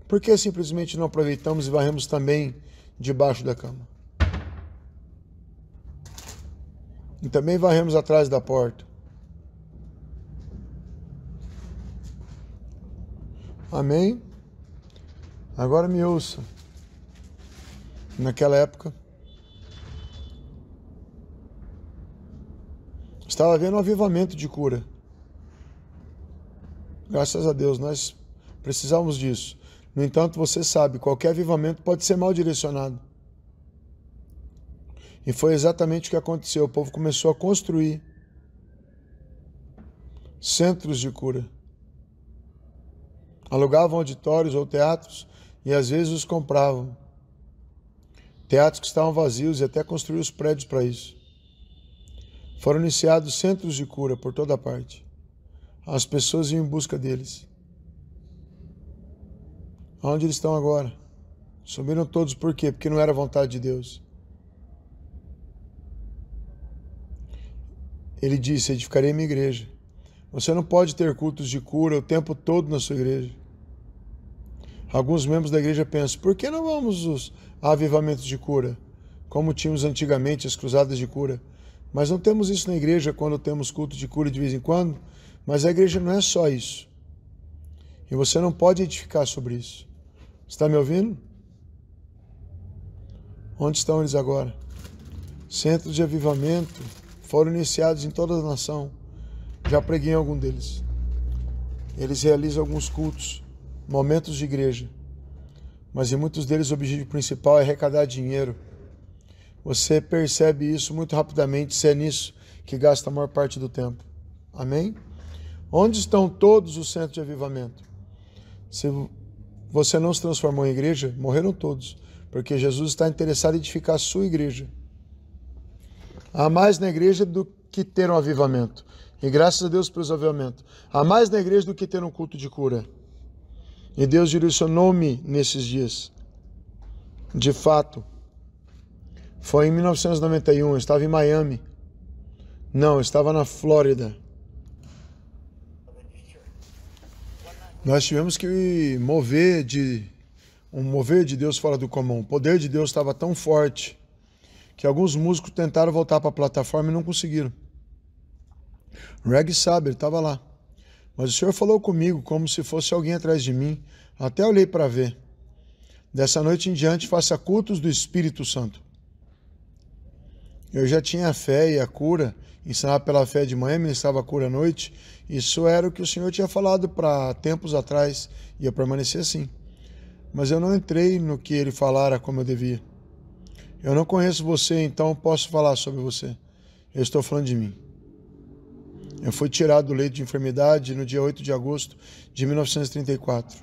por que simplesmente não aproveitamos e varremos também debaixo da cama? E também varremos atrás da porta. Amém? Agora me ouça. Naquela época, estava havendo um avivamento de cura. Graças a Deus, nós precisamos disso. No entanto, você sabe, qualquer avivamento pode ser mal direcionado. E foi exatamente o que aconteceu. O povo começou a construir centros de cura alugavam auditórios ou teatros e às vezes os compravam. Teatros que estavam vazios e até construíram os prédios para isso. Foram iniciados centros de cura por toda parte. As pessoas iam em busca deles. Onde eles estão agora? Sumiram todos por quê? Porque não era vontade de Deus. Ele disse: Edificarei minha igreja. Você não pode ter cultos de cura o tempo todo na sua igreja. Alguns membros da igreja pensam: por que não vamos os avivamentos de cura, como tínhamos antigamente as cruzadas de cura? Mas não temos isso na igreja quando temos culto de cura de vez em quando. Mas a igreja não é só isso. E você não pode edificar sobre isso. Está me ouvindo? Onde estão eles agora? Centros de avivamento foram iniciados em toda a nação. Já preguei em algum deles. Eles realizam alguns cultos momentos de igreja, mas em muitos deles o objetivo principal é arrecadar dinheiro. Você percebe isso muito rapidamente se é nisso que gasta a maior parte do tempo. Amém? Onde estão todos os centros de avivamento? Se você não se transformou em igreja, morreram todos, porque Jesus está interessado em edificar a sua igreja. Há mais na igreja do que ter um avivamento. E graças a Deus pelos avivamentos. Há mais na igreja do que ter um culto de cura. E Deus direcionou-me nesses dias. De fato, foi em 1991, eu estava em Miami. Não, eu estava na Flórida. Nós tivemos que mover de um mover de Deus fora do comum. O poder de Deus estava tão forte que alguns músicos tentaram voltar para a plataforma e não conseguiram. Reg Saber estava lá. Mas o Senhor falou comigo como se fosse alguém atrás de mim, até olhei para ver. Dessa noite em diante, faça cultos do Espírito Santo. Eu já tinha a fé e a cura, ensinava pela fé de manhã, ministrava a cura à noite. Isso era o que o Senhor tinha falado para tempos atrás, ia permanecer assim. Mas eu não entrei no que ele falara como eu devia. Eu não conheço você, então posso falar sobre você. Eu estou falando de mim. Eu fui tirado do leito de enfermidade no dia 8 de agosto de 1934.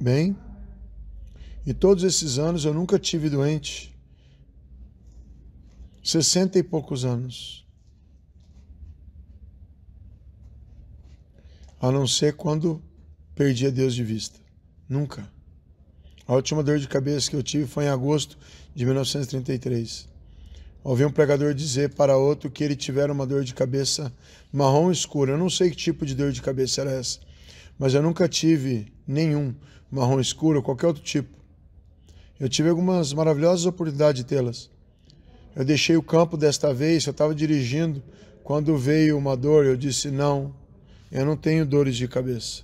Bem, e todos esses anos eu nunca tive doente. 60 e poucos anos. A não ser quando perdi a Deus de vista. Nunca. A última dor de cabeça que eu tive foi em agosto de 1933. Ouvi um pregador dizer para outro que ele tivera uma dor de cabeça marrom escura. Eu não sei que tipo de dor de cabeça era essa, mas eu nunca tive nenhum marrom escuro, qualquer outro tipo. Eu tive algumas maravilhosas oportunidades de tê-las. Eu deixei o campo desta vez, eu estava dirigindo, quando veio uma dor, eu disse: Não, eu não tenho dores de cabeça.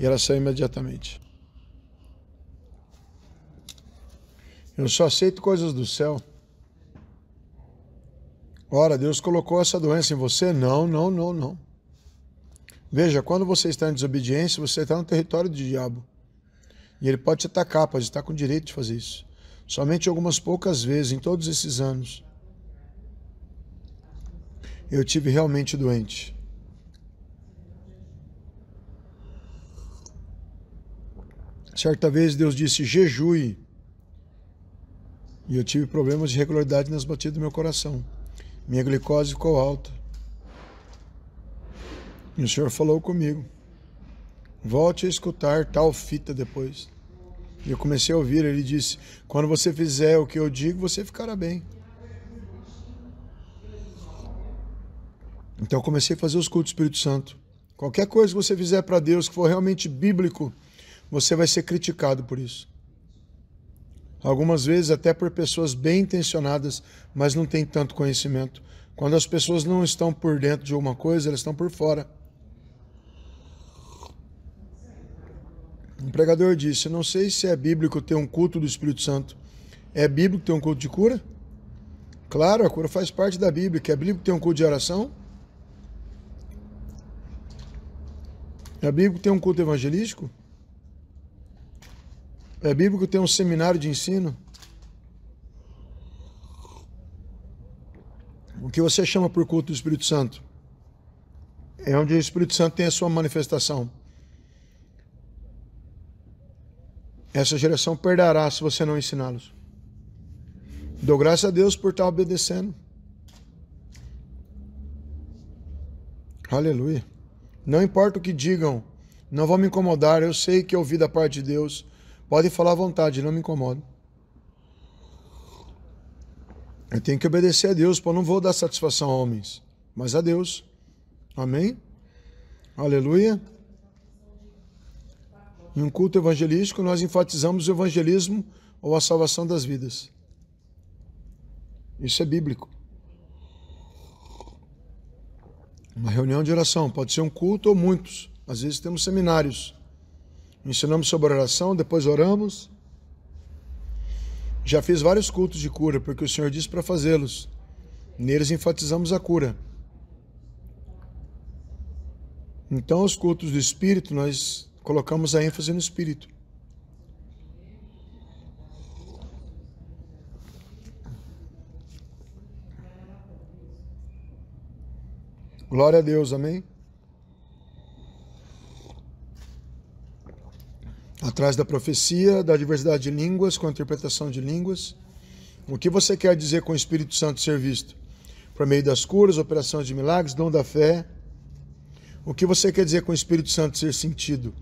E ela saiu imediatamente. Eu só aceito coisas do céu. Ora, Deus colocou essa doença em você? Não, não, não, não. Veja, quando você está em desobediência, você está no território do diabo. E ele pode te atacar, pode estar com o direito de fazer isso. Somente algumas poucas vezes em todos esses anos. Eu tive realmente doente. Certa vez Deus disse: jejue. E eu tive problemas de regularidade nas batidas do meu coração. Minha glicose ficou alta. E o senhor falou comigo. Volte a escutar tal fita depois. E eu comecei a ouvir, ele disse: Quando você fizer o que eu digo, você ficará bem. Então eu comecei a fazer os cultos do Espírito Santo. Qualquer coisa que você fizer para Deus que for realmente bíblico, você vai ser criticado por isso algumas vezes até por pessoas bem intencionadas, mas não têm tanto conhecimento. Quando as pessoas não estão por dentro de alguma coisa, elas estão por fora. Um pregador disse: Não sei se é bíblico ter um culto do Espírito Santo. É bíblico ter um culto de cura? Claro, a cura faz parte da Bíblia. É bíblico ter um culto de oração? É bíblico ter um culto evangelístico? É bíblico ter um seminário de ensino? O que você chama por culto do Espírito Santo? É onde o Espírito Santo tem a sua manifestação. Essa geração perderá se você não ensiná-los. Dou graças a Deus por estar obedecendo. Aleluia. Não importa o que digam, não vão me incomodar. Eu sei que ouvi da parte de Deus. Pode falar à vontade, não me incomodo. Eu tenho que obedecer a Deus, porque eu não vou dar satisfação a homens, mas a Deus. Amém? Aleluia. Em um culto evangelístico, nós enfatizamos o evangelismo ou a salvação das vidas. Isso é bíblico. Uma reunião de oração pode ser um culto ou muitos. Às vezes temos seminários. Ensinamos sobre oração, depois oramos. Já fiz vários cultos de cura, porque o Senhor disse para fazê-los. Neles enfatizamos a cura. Então, os cultos do Espírito, nós colocamos a ênfase no Espírito. Glória a Deus, amém? Atrás da profecia, da diversidade de línguas, com a interpretação de línguas. O que você quer dizer com o Espírito Santo ser visto? Por meio das curas, operações de milagres, dom da fé. O que você quer dizer com o Espírito Santo ser sentido?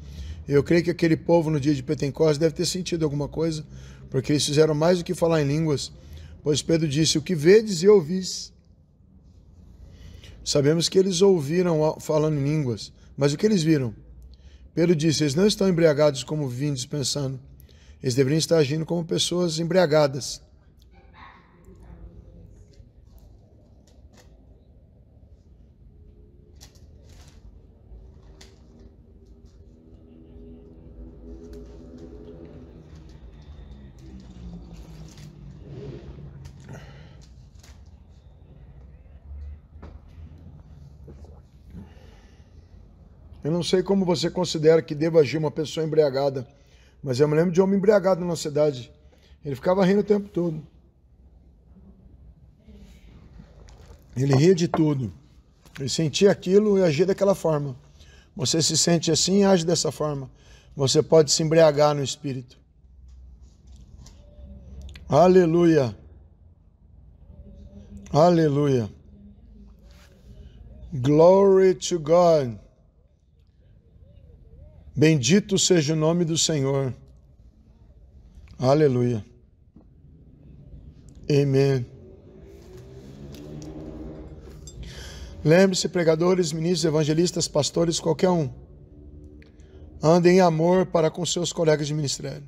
Eu creio que aquele povo no dia de Pentecostes deve ter sentido alguma coisa, porque eles fizeram mais do que falar em línguas, pois Pedro disse: O que vedes e ouvis. Sabemos que eles ouviram falando em línguas, mas o que eles viram? Pedro disse: Eles não estão embriagados como vinhos pensando. Eles deveriam estar agindo como pessoas embriagadas. Eu não sei como você considera que deva agir uma pessoa embriagada, mas eu me lembro de um homem embriagado na cidade. Ele ficava rindo o tempo todo. Ele ria de tudo. Ele sentia aquilo e agia daquela forma. Você se sente assim e age dessa forma. Você pode se embriagar no espírito. Aleluia. Aleluia. Glory to God. Bendito seja o nome do Senhor. Aleluia. Amém. Lembre-se, pregadores, ministros, evangelistas, pastores, qualquer um. Andem em amor para com seus colegas de ministério.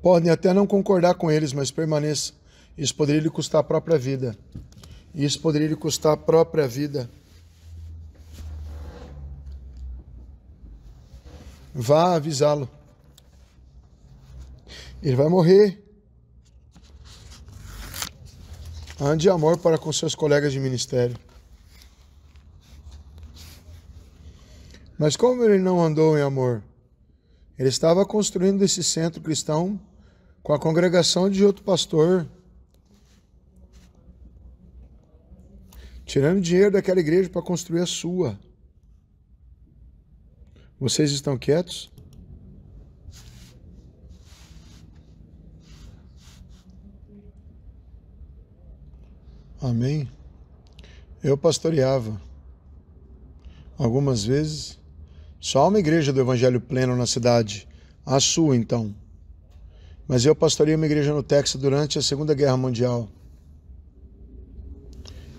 Podem até não concordar com eles, mas permaneça. Isso poderia lhe custar a própria vida. Isso poderia lhe custar a própria vida. vá avisá-lo. Ele vai morrer. Ande amor para com seus colegas de ministério. Mas como ele não andou em amor? Ele estava construindo esse centro cristão com a congregação de outro pastor, tirando dinheiro daquela igreja para construir a sua. Vocês estão quietos? Amém. Eu pastoreava. Algumas vezes, só há uma igreja do Evangelho Pleno na cidade, a sua então. Mas eu pastorei uma igreja no Texas durante a Segunda Guerra Mundial.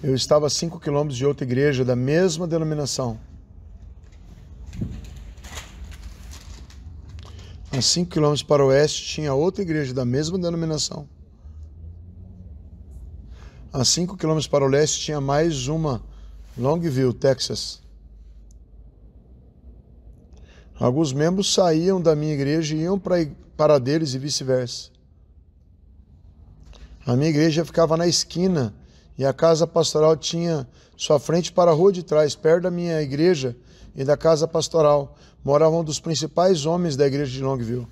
Eu estava a cinco quilômetros de outra igreja da mesma denominação. A 5 quilômetros para o oeste tinha outra igreja da mesma denominação. A 5 quilômetros para o leste tinha mais uma, Longview, Texas. Alguns membros saíam da minha igreja e iam para, para deles e vice-versa. A minha igreja ficava na esquina e a casa pastoral tinha sua frente para a rua de trás. Perto da minha igreja e da casa pastoral morava um dos principais homens da igreja de Longview.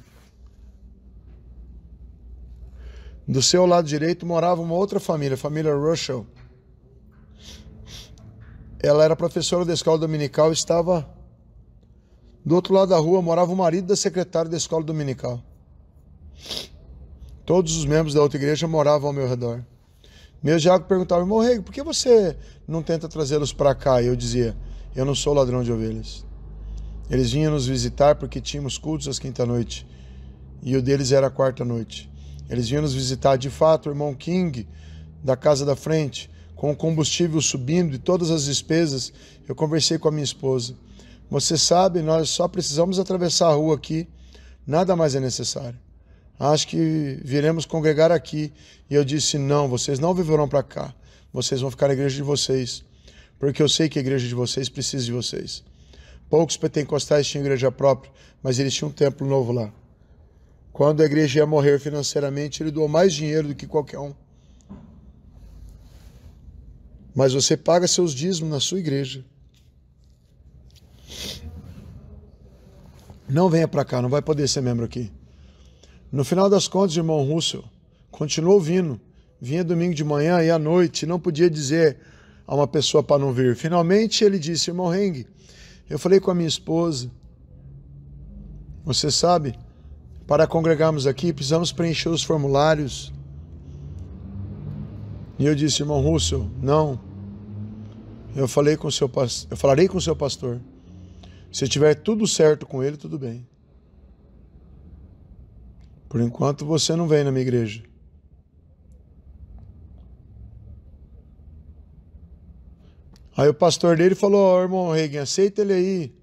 Do seu lado direito morava uma outra família, a família Russell. Ela era professora da escola dominical e estava. Do outro lado da rua morava o marido da secretária da escola dominical. Todos os membros da outra igreja moravam ao meu redor. Meu diácono perguntava, irmão Rego, por que você não tenta trazê-los para cá? E eu dizia, eu não sou ladrão de ovelhas. Eles vinham nos visitar porque tínhamos cultos às quinta-noite e o deles era a quarta-noite. Eles vinham nos visitar. De fato, o irmão King, da casa da frente, com o combustível subindo e todas as despesas, eu conversei com a minha esposa. Você sabe, nós só precisamos atravessar a rua aqui, nada mais é necessário. Acho que viremos congregar aqui. E eu disse: não, vocês não viverão para cá, vocês vão ficar na igreja de vocês porque eu sei que a igreja de vocês precisa de vocês. Poucos pentecostais tinham igreja própria, mas eles tinham um templo novo lá. Quando a igreja ia morrer financeiramente, ele doou mais dinheiro do que qualquer um. Mas você paga seus dízimos na sua igreja. Não venha para cá, não vai poder ser membro aqui. No final das contas, irmão Russell, continuou vindo. Vinha domingo de manhã e à noite, não podia dizer, a uma pessoa para não vir. Finalmente ele disse: Irmão Heng, eu falei com a minha esposa. Você sabe, para congregarmos aqui precisamos preencher os formulários. E eu disse: Irmão Russell, não. Eu falei com seu eu falarei com o seu pastor. Se tiver tudo certo com ele, tudo bem. Por enquanto você não vem na minha igreja. Aí o pastor dele falou: oh, irmão Reagan, aceita ele aí.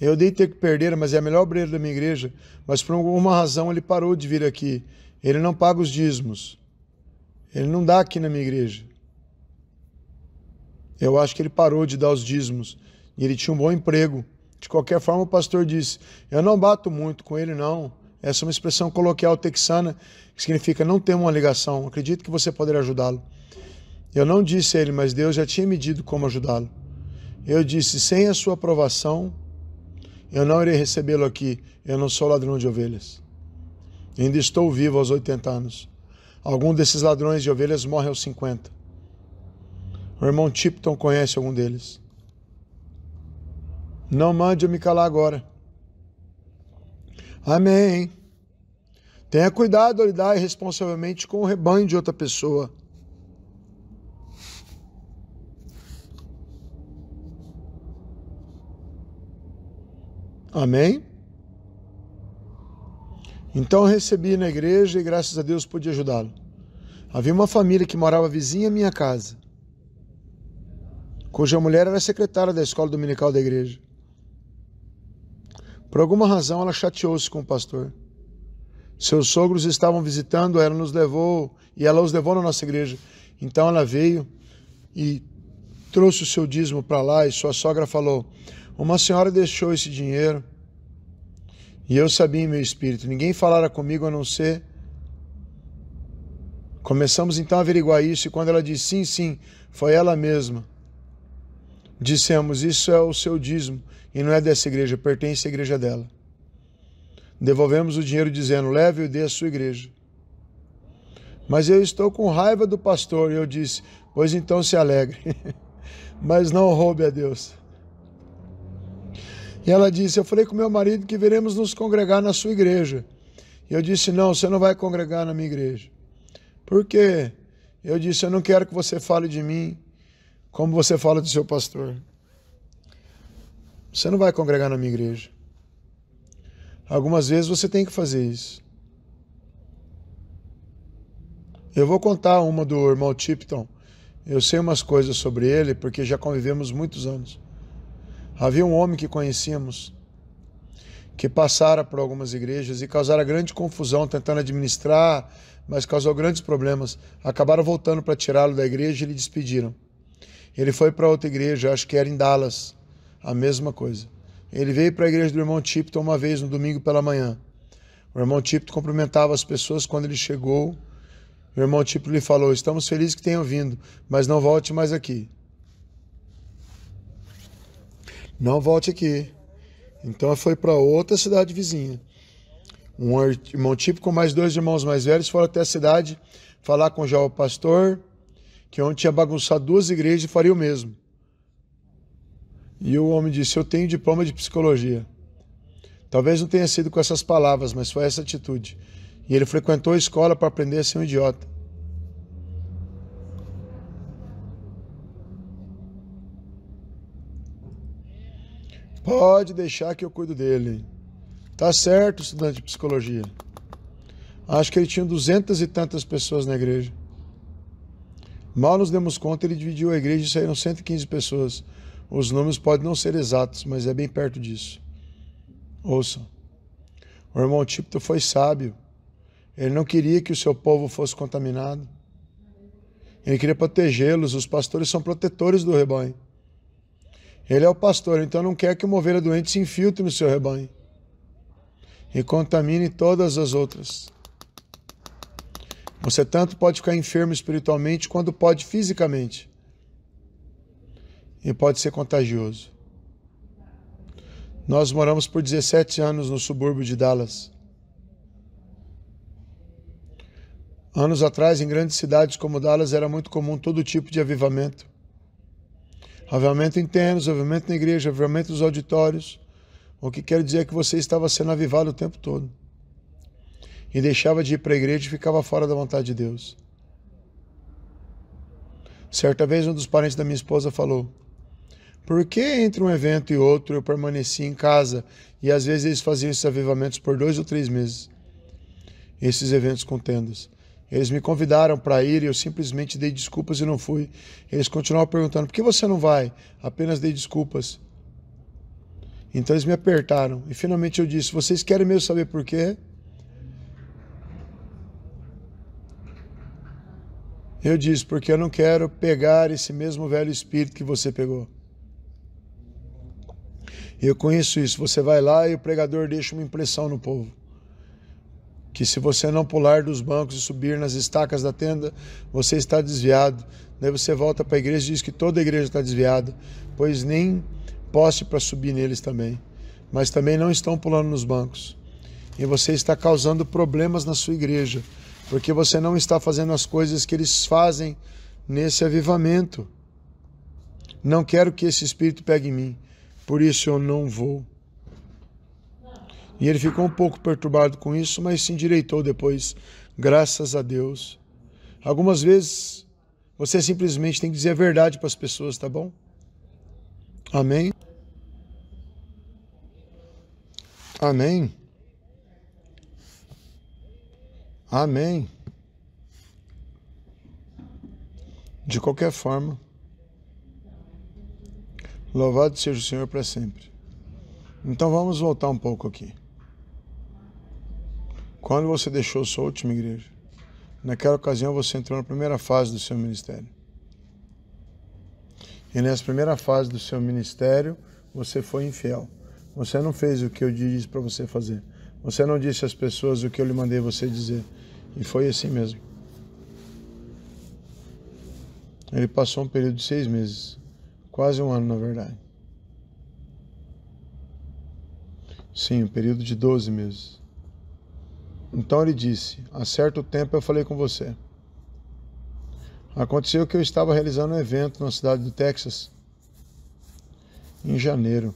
Eu dei ter que perder, mas é a melhor obreiro da minha igreja. Mas por alguma razão ele parou de vir aqui. Ele não paga os dízimos. Ele não dá aqui na minha igreja. Eu acho que ele parou de dar os dízimos. E ele tinha um bom emprego. De qualquer forma, o pastor disse: Eu não bato muito com ele, não. Essa é uma expressão coloquial texana que significa não ter uma ligação. Acredito que você poderá ajudá-lo. Eu não disse a ele, mas Deus já tinha medido como ajudá-lo. Eu disse: sem a sua aprovação, eu não irei recebê-lo aqui. Eu não sou ladrão de ovelhas. Ainda estou vivo aos 80 anos. Algum desses ladrões de ovelhas morre aos 50. O irmão Tipton conhece algum deles. Não mande eu me calar agora. Amém. Tenha cuidado ao lidar irresponsavelmente com o rebanho de outra pessoa. Amém? Então recebi na igreja e graças a Deus pude ajudá-lo. Havia uma família que morava vizinha à minha casa, cuja mulher era secretária da escola dominical da igreja. Por alguma razão ela chateou-se com o pastor. Seus sogros estavam visitando, ela nos levou e ela os levou na nossa igreja. Então ela veio e trouxe o seu dízimo para lá e sua sogra falou: uma senhora deixou esse dinheiro e eu sabia em meu espírito, ninguém falara comigo a não ser. Começamos então a averiguar isso e quando ela disse sim, sim, foi ela mesma. Dissemos: Isso é o seu dízimo e não é dessa igreja, pertence à igreja dela. Devolvemos o dinheiro dizendo: Leve e dê à sua igreja. Mas eu estou com raiva do pastor e eu disse: Pois então se alegre, mas não roube a Deus. E ela disse: Eu falei com meu marido que veremos nos congregar na sua igreja. E eu disse: Não, você não vai congregar na minha igreja. Por quê? Eu disse: Eu não quero que você fale de mim como você fala do seu pastor. Você não vai congregar na minha igreja. Algumas vezes você tem que fazer isso. Eu vou contar uma do irmão Tipton. Eu sei umas coisas sobre ele porque já convivemos muitos anos. Havia um homem que conhecíamos que passara por algumas igrejas e causara grande confusão tentando administrar, mas causou grandes problemas. Acabaram voltando para tirá-lo da igreja e lhe despediram. Ele foi para outra igreja, acho que era em Dallas, a mesma coisa. Ele veio para a igreja do irmão Tipton uma vez no domingo pela manhã. O irmão Tipton cumprimentava as pessoas quando ele chegou. O irmão Tipton lhe falou: Estamos felizes que tenham vindo, mas não volte mais aqui não volte aqui. Então foi para outra cidade vizinha. Um irmão típico com mais dois irmãos mais velhos foram até a cidade falar com o o pastor, que ontem tinha bagunçado duas igrejas e faria o mesmo. E o homem disse: Eu tenho diploma de psicologia. Talvez não tenha sido com essas palavras, mas foi essa atitude. E ele frequentou a escola para aprender a ser um idiota. Pode deixar que eu cuido dele. Tá certo, estudante de psicologia. Acho que ele tinha duzentas e tantas pessoas na igreja. Mal nos demos conta, ele dividiu a igreja e saíram 115 pessoas. Os números podem não ser exatos, mas é bem perto disso. Ouçam. O irmão Tipto foi sábio. Ele não queria que o seu povo fosse contaminado. Ele queria protegê-los. Os pastores são protetores do rebanho. Ele é o pastor, então não quer que uma ovelha doente se infiltre no seu rebanho e contamine todas as outras. Você tanto pode ficar enfermo espiritualmente quanto pode fisicamente. E pode ser contagioso. Nós moramos por 17 anos no subúrbio de Dallas. Anos atrás, em grandes cidades como Dallas, era muito comum todo tipo de avivamento avivamento internos, avivamento na igreja, avivamento dos auditórios. O que quer dizer é que você estava sendo avivado o tempo todo. E deixava de ir para a igreja e ficava fora da vontade de Deus. Certa vez um dos parentes da minha esposa falou: Por que entre um evento e outro eu permaneci em casa e às vezes eles faziam esses avivamentos por dois ou três meses? Esses eventos tendas. Eles me convidaram para ir e eu simplesmente dei desculpas e não fui. Eles continuavam perguntando: por que você não vai? Apenas dei desculpas. Então eles me apertaram e finalmente eu disse: vocês querem mesmo saber por quê? Eu disse: porque eu não quero pegar esse mesmo velho espírito que você pegou. Eu conheço isso. Você vai lá e o pregador deixa uma impressão no povo que se você não pular dos bancos e subir nas estacas da tenda, você está desviado. Daí você volta para a igreja e diz que toda a igreja está desviada, pois nem poste para subir neles também, mas também não estão pulando nos bancos. E você está causando problemas na sua igreja, porque você não está fazendo as coisas que eles fazem nesse avivamento. Não quero que esse espírito pegue em mim, por isso eu não vou. E ele ficou um pouco perturbado com isso, mas se endireitou depois, graças a Deus. Algumas vezes você simplesmente tem que dizer a verdade para as pessoas, tá bom? Amém? Amém? Amém? De qualquer forma, louvado seja o Senhor para sempre. Então vamos voltar um pouco aqui. Quando você deixou sua última igreja? Naquela ocasião você entrou na primeira fase do seu ministério. E nessa primeira fase do seu ministério, você foi infiel. Você não fez o que eu disse para você fazer. Você não disse às pessoas o que eu lhe mandei você dizer. E foi assim mesmo. Ele passou um período de seis meses. Quase um ano, na verdade. Sim, um período de doze meses. Então ele disse: Há certo tempo eu falei com você. Aconteceu que eu estava realizando um evento na cidade do Texas em janeiro.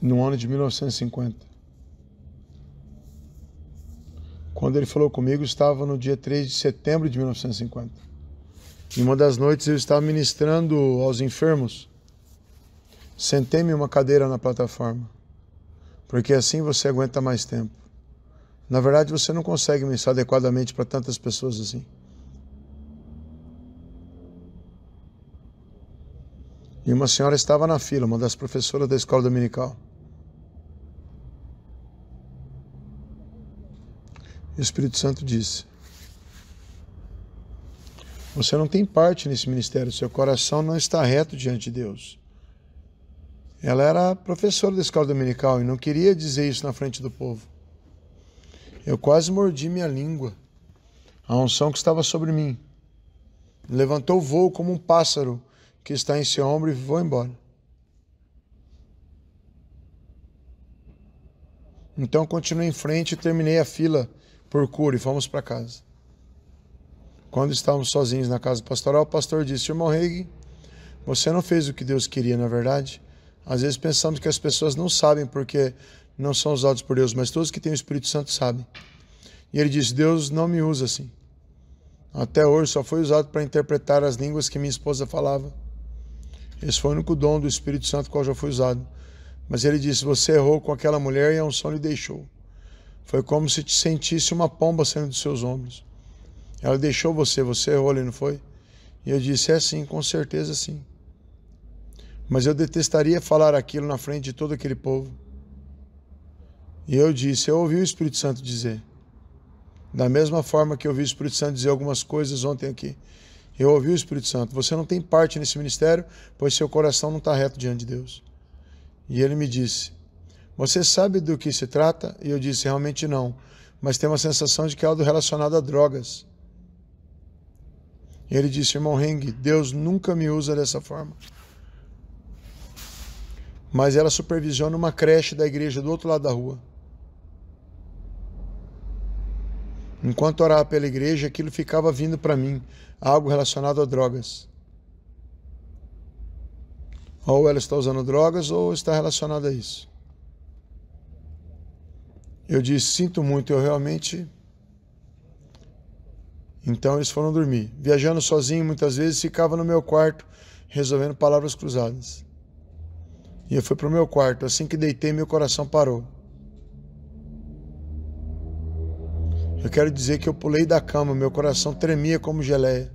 No ano de 1950. Quando ele falou comigo, estava no dia 3 de setembro de 1950. Em uma das noites eu estava ministrando aos enfermos Sentei-me uma cadeira na plataforma, porque assim você aguenta mais tempo. Na verdade, você não consegue ministrar adequadamente para tantas pessoas assim. E uma senhora estava na fila, uma das professoras da escola dominical. E o Espírito Santo disse: Você não tem parte nesse ministério, seu coração não está reto diante de Deus. Ela era professora da escola dominical e não queria dizer isso na frente do povo. Eu quase mordi minha língua, a unção que estava sobre mim. Levantou o voo como um pássaro que está em seu ombro e voou embora. Então continuei em frente e terminei a fila por cura e fomos para casa. Quando estávamos sozinhos na casa pastoral, o pastor disse: Irmão Reig, você não fez o que Deus queria, na é verdade? Às vezes pensamos que as pessoas não sabem porque não são usados por Deus, mas todos que têm o Espírito Santo sabem. E ele diz: Deus não me usa assim. Até hoje só foi usado para interpretar as línguas que minha esposa falava. Esse foi o único dom do Espírito Santo qual já foi usado. Mas ele disse: Você errou com aquela mulher e a unção lhe deixou. Foi como se te sentisse uma pomba saindo dos seus ombros. Ela deixou você, você errou ali, não foi? E eu disse: É sim, com certeza sim. Mas eu detestaria falar aquilo na frente de todo aquele povo. E eu disse, eu ouvi o Espírito Santo dizer. Da mesma forma que eu ouvi o Espírito Santo dizer algumas coisas ontem aqui. Eu ouvi o Espírito Santo. Você não tem parte nesse ministério, pois seu coração não está reto diante de Deus. E ele me disse: Você sabe do que se trata? E eu disse: Realmente não. Mas tem uma sensação de que é algo relacionado a drogas. E ele disse: Irmão Heng, Deus nunca me usa dessa forma mas ela supervisiona uma creche da igreja do outro lado da rua. Enquanto orava pela igreja, aquilo ficava vindo para mim, algo relacionado a drogas. Ou ela está usando drogas ou está relacionada a isso. Eu disse: Sinto muito, eu realmente. Então eles foram dormir. Viajando sozinho, muitas vezes ficava no meu quarto resolvendo palavras cruzadas. E eu fui para o meu quarto. Assim que deitei, meu coração parou. Eu quero dizer que eu pulei da cama, meu coração tremia como geleia.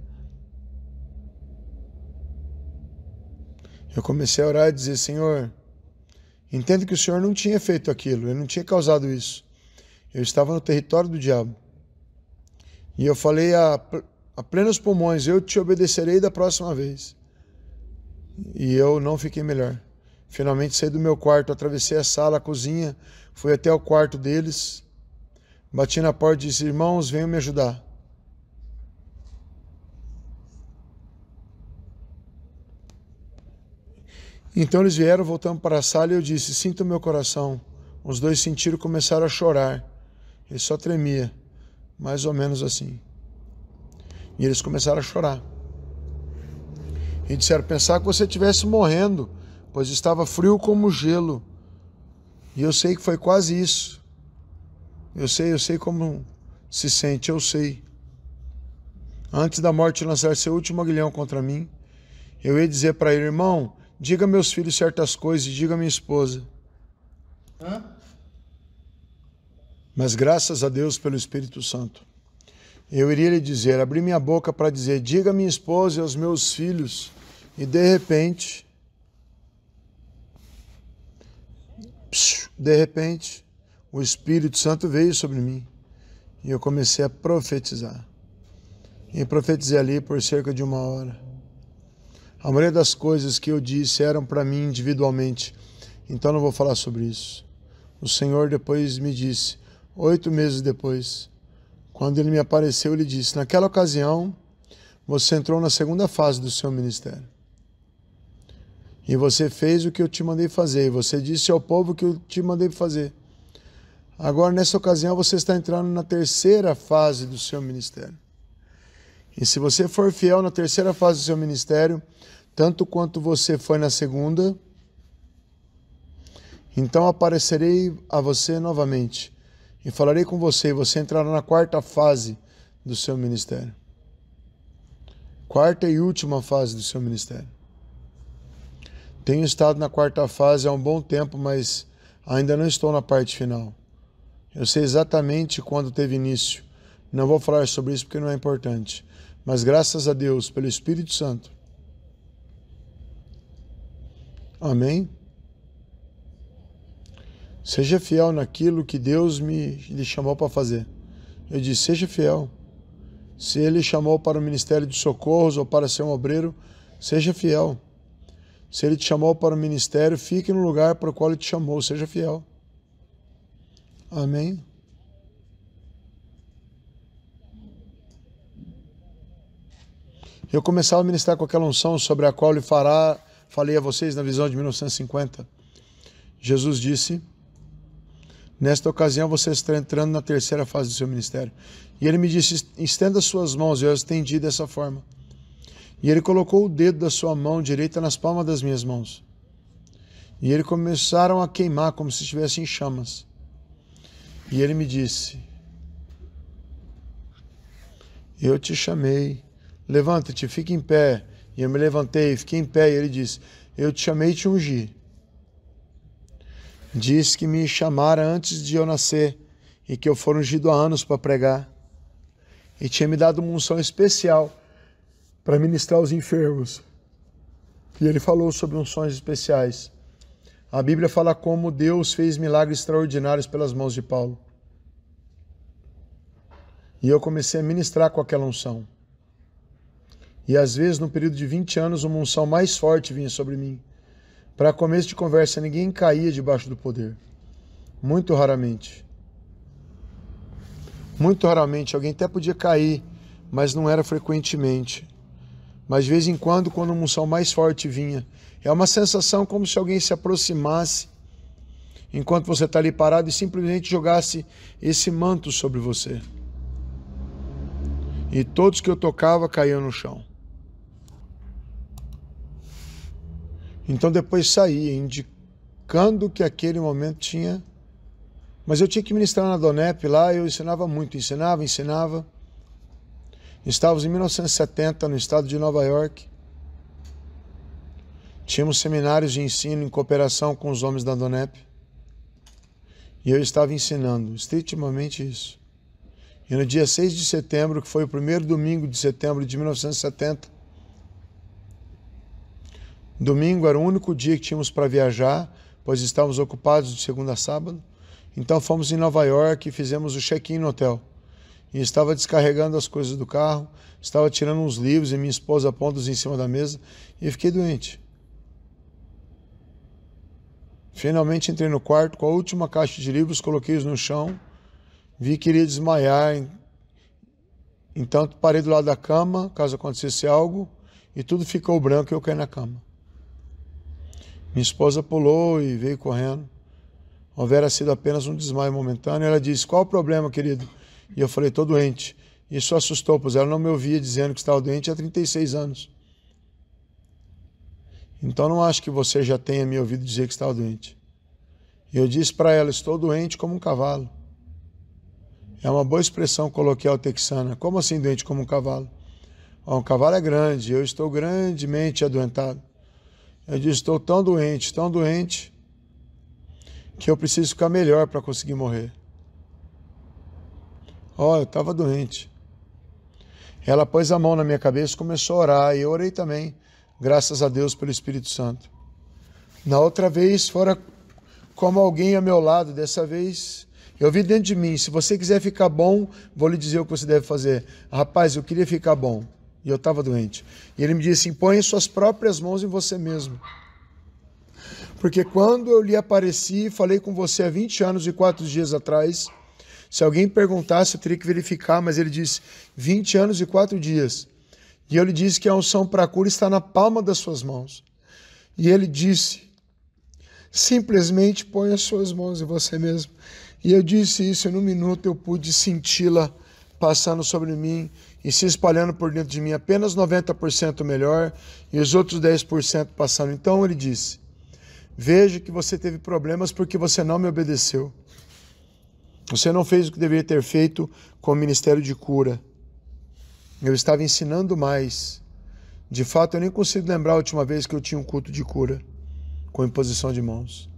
Eu comecei a orar e dizer: Senhor, entendo que o Senhor não tinha feito aquilo, eu não tinha causado isso. Eu estava no território do diabo. E eu falei a, a plenos pulmões: Eu te obedecerei da próxima vez. E eu não fiquei melhor. Finalmente saí do meu quarto, atravessei a sala, a cozinha, fui até o quarto deles, bati na porta e disse: Irmãos, venham me ajudar. Então eles vieram, voltando para a sala, e eu disse: Sinto meu coração. Os dois sentiram e começaram a chorar. Ele só tremia, mais ou menos assim. E eles começaram a chorar. E disseram: Pensar que você estivesse morrendo pois estava frio como gelo. E eu sei que foi quase isso. Eu sei, eu sei como se sente, eu sei. Antes da morte lançar seu último aguilhão contra mim, eu ia dizer para ele, irmão, diga meus filhos certas coisas e diga a minha esposa. Hã? Mas graças a Deus pelo Espírito Santo. Eu iria lhe dizer, abri minha boca para dizer, diga a minha esposa e aos meus filhos. E de repente, de repente, o Espírito Santo veio sobre mim e eu comecei a profetizar. E profetizei ali por cerca de uma hora. A maioria das coisas que eu disse eram para mim individualmente, então não vou falar sobre isso. O Senhor depois me disse, oito meses depois, quando ele me apareceu, ele disse: Naquela ocasião, você entrou na segunda fase do seu ministério. E você fez o que eu te mandei fazer, e você disse ao povo o que eu te mandei fazer. Agora, nessa ocasião, você está entrando na terceira fase do seu ministério. E se você for fiel na terceira fase do seu ministério, tanto quanto você foi na segunda, então aparecerei a você novamente e falarei com você, e você entrará na quarta fase do seu ministério. Quarta e última fase do seu ministério. Tenho estado na quarta fase há um bom tempo, mas ainda não estou na parte final. Eu sei exatamente quando teve início. Não vou falar sobre isso porque não é importante. Mas graças a Deus, pelo Espírito Santo. Amém? Seja fiel naquilo que Deus me lhe chamou para fazer. Eu disse: seja fiel. Se Ele chamou para o ministério de socorros ou para ser um obreiro, seja fiel. Se ele te chamou para o ministério, fique no lugar para o qual ele te chamou, seja fiel. Amém? Eu começava a ministrar com aquela unção sobre a qual ele fará, falei a vocês na visão de 1950. Jesus disse: Nesta ocasião você está entrando na terceira fase do seu ministério. E ele me disse: Estenda suas mãos, eu as estendi dessa forma. E ele colocou o dedo da sua mão direita nas palmas das minhas mãos. E eles começaram a queimar como se estivessem em chamas. E ele me disse: Eu te chamei, levanta-te, fica em pé. E eu me levantei, fiquei em pé. E ele disse: Eu te chamei e te ungi. Diz que me chamara antes de eu nascer e que eu for ungido há anos para pregar. E tinha me dado uma unção especial para ministrar os enfermos. E ele falou sobre unções especiais. A Bíblia fala como Deus fez milagres extraordinários pelas mãos de Paulo. E eu comecei a ministrar com aquela unção. E às vezes, no período de 20 anos, uma unção mais forte vinha sobre mim. Para começo de conversa, ninguém caía debaixo do poder. Muito raramente. Muito raramente. Alguém até podia cair, mas não era frequentemente mas de vez em quando, quando um som mais forte vinha, é uma sensação como se alguém se aproximasse enquanto você está ali parado e simplesmente jogasse esse manto sobre você. E todos que eu tocava caíam no chão. Então depois saía, indicando que aquele momento tinha. Mas eu tinha que ministrar na Donep lá, eu ensinava muito, ensinava, ensinava. Estávamos em 1970 no estado de Nova York. Tínhamos seminários de ensino em cooperação com os homens da Donep. E eu estava ensinando estritamente isso. E no dia 6 de setembro, que foi o primeiro domingo de setembro de 1970, domingo era o único dia que tínhamos para viajar, pois estávamos ocupados de segunda a sábado. Então fomos em Nova York e fizemos o check-in no hotel e estava descarregando as coisas do carro, estava tirando uns livros e minha esposa pondo-os em cima da mesa e fiquei doente. Finalmente entrei no quarto com a última caixa de livros, coloquei-os no chão, vi que iria desmaiar. Então parei do lado da cama, caso acontecesse algo, e tudo ficou branco e eu caí na cama. Minha esposa pulou e veio correndo. Houvera sido apenas um desmaio momentâneo. Ela disse: Qual o problema, querido? E eu falei, estou doente. Isso assustou, pois ela não me ouvia dizendo que estava doente há 36 anos. Então não acho que você já tenha me ouvido dizer que estava doente. Eu disse para ela, estou doente como um cavalo. É uma boa expressão coloquial texana. Como assim doente como um cavalo? um cavalo é grande, eu estou grandemente adoentado. Eu disse, estou tão doente, tão doente, que eu preciso ficar melhor para conseguir morrer. Ó, oh, eu estava doente. Ela pôs a mão na minha cabeça e começou a orar. E eu orei também, graças a Deus pelo Espírito Santo. Na outra vez, fora como alguém ao meu lado, dessa vez eu vi dentro de mim: se você quiser ficar bom, vou lhe dizer o que você deve fazer. Rapaz, eu queria ficar bom e eu estava doente. E ele me disse: assim, põe suas próprias mãos em você mesmo. Porque quando eu lhe apareci, falei com você há 20 anos e 4 dias atrás, se alguém perguntasse, eu teria que verificar, mas ele disse 20 anos e 4 dias. E eu lhe disse que a unção para a cura está na palma das suas mãos. E ele disse: simplesmente põe as suas mãos em você mesmo. E eu disse isso, e num minuto eu pude senti-la passando sobre mim e se espalhando por dentro de mim, apenas 90% melhor e os outros 10% passando. Então ele disse: Vejo que você teve problemas porque você não me obedeceu. Você não fez o que deveria ter feito com o ministério de cura. Eu estava ensinando mais. De fato, eu nem consigo lembrar a última vez que eu tinha um culto de cura com imposição de mãos.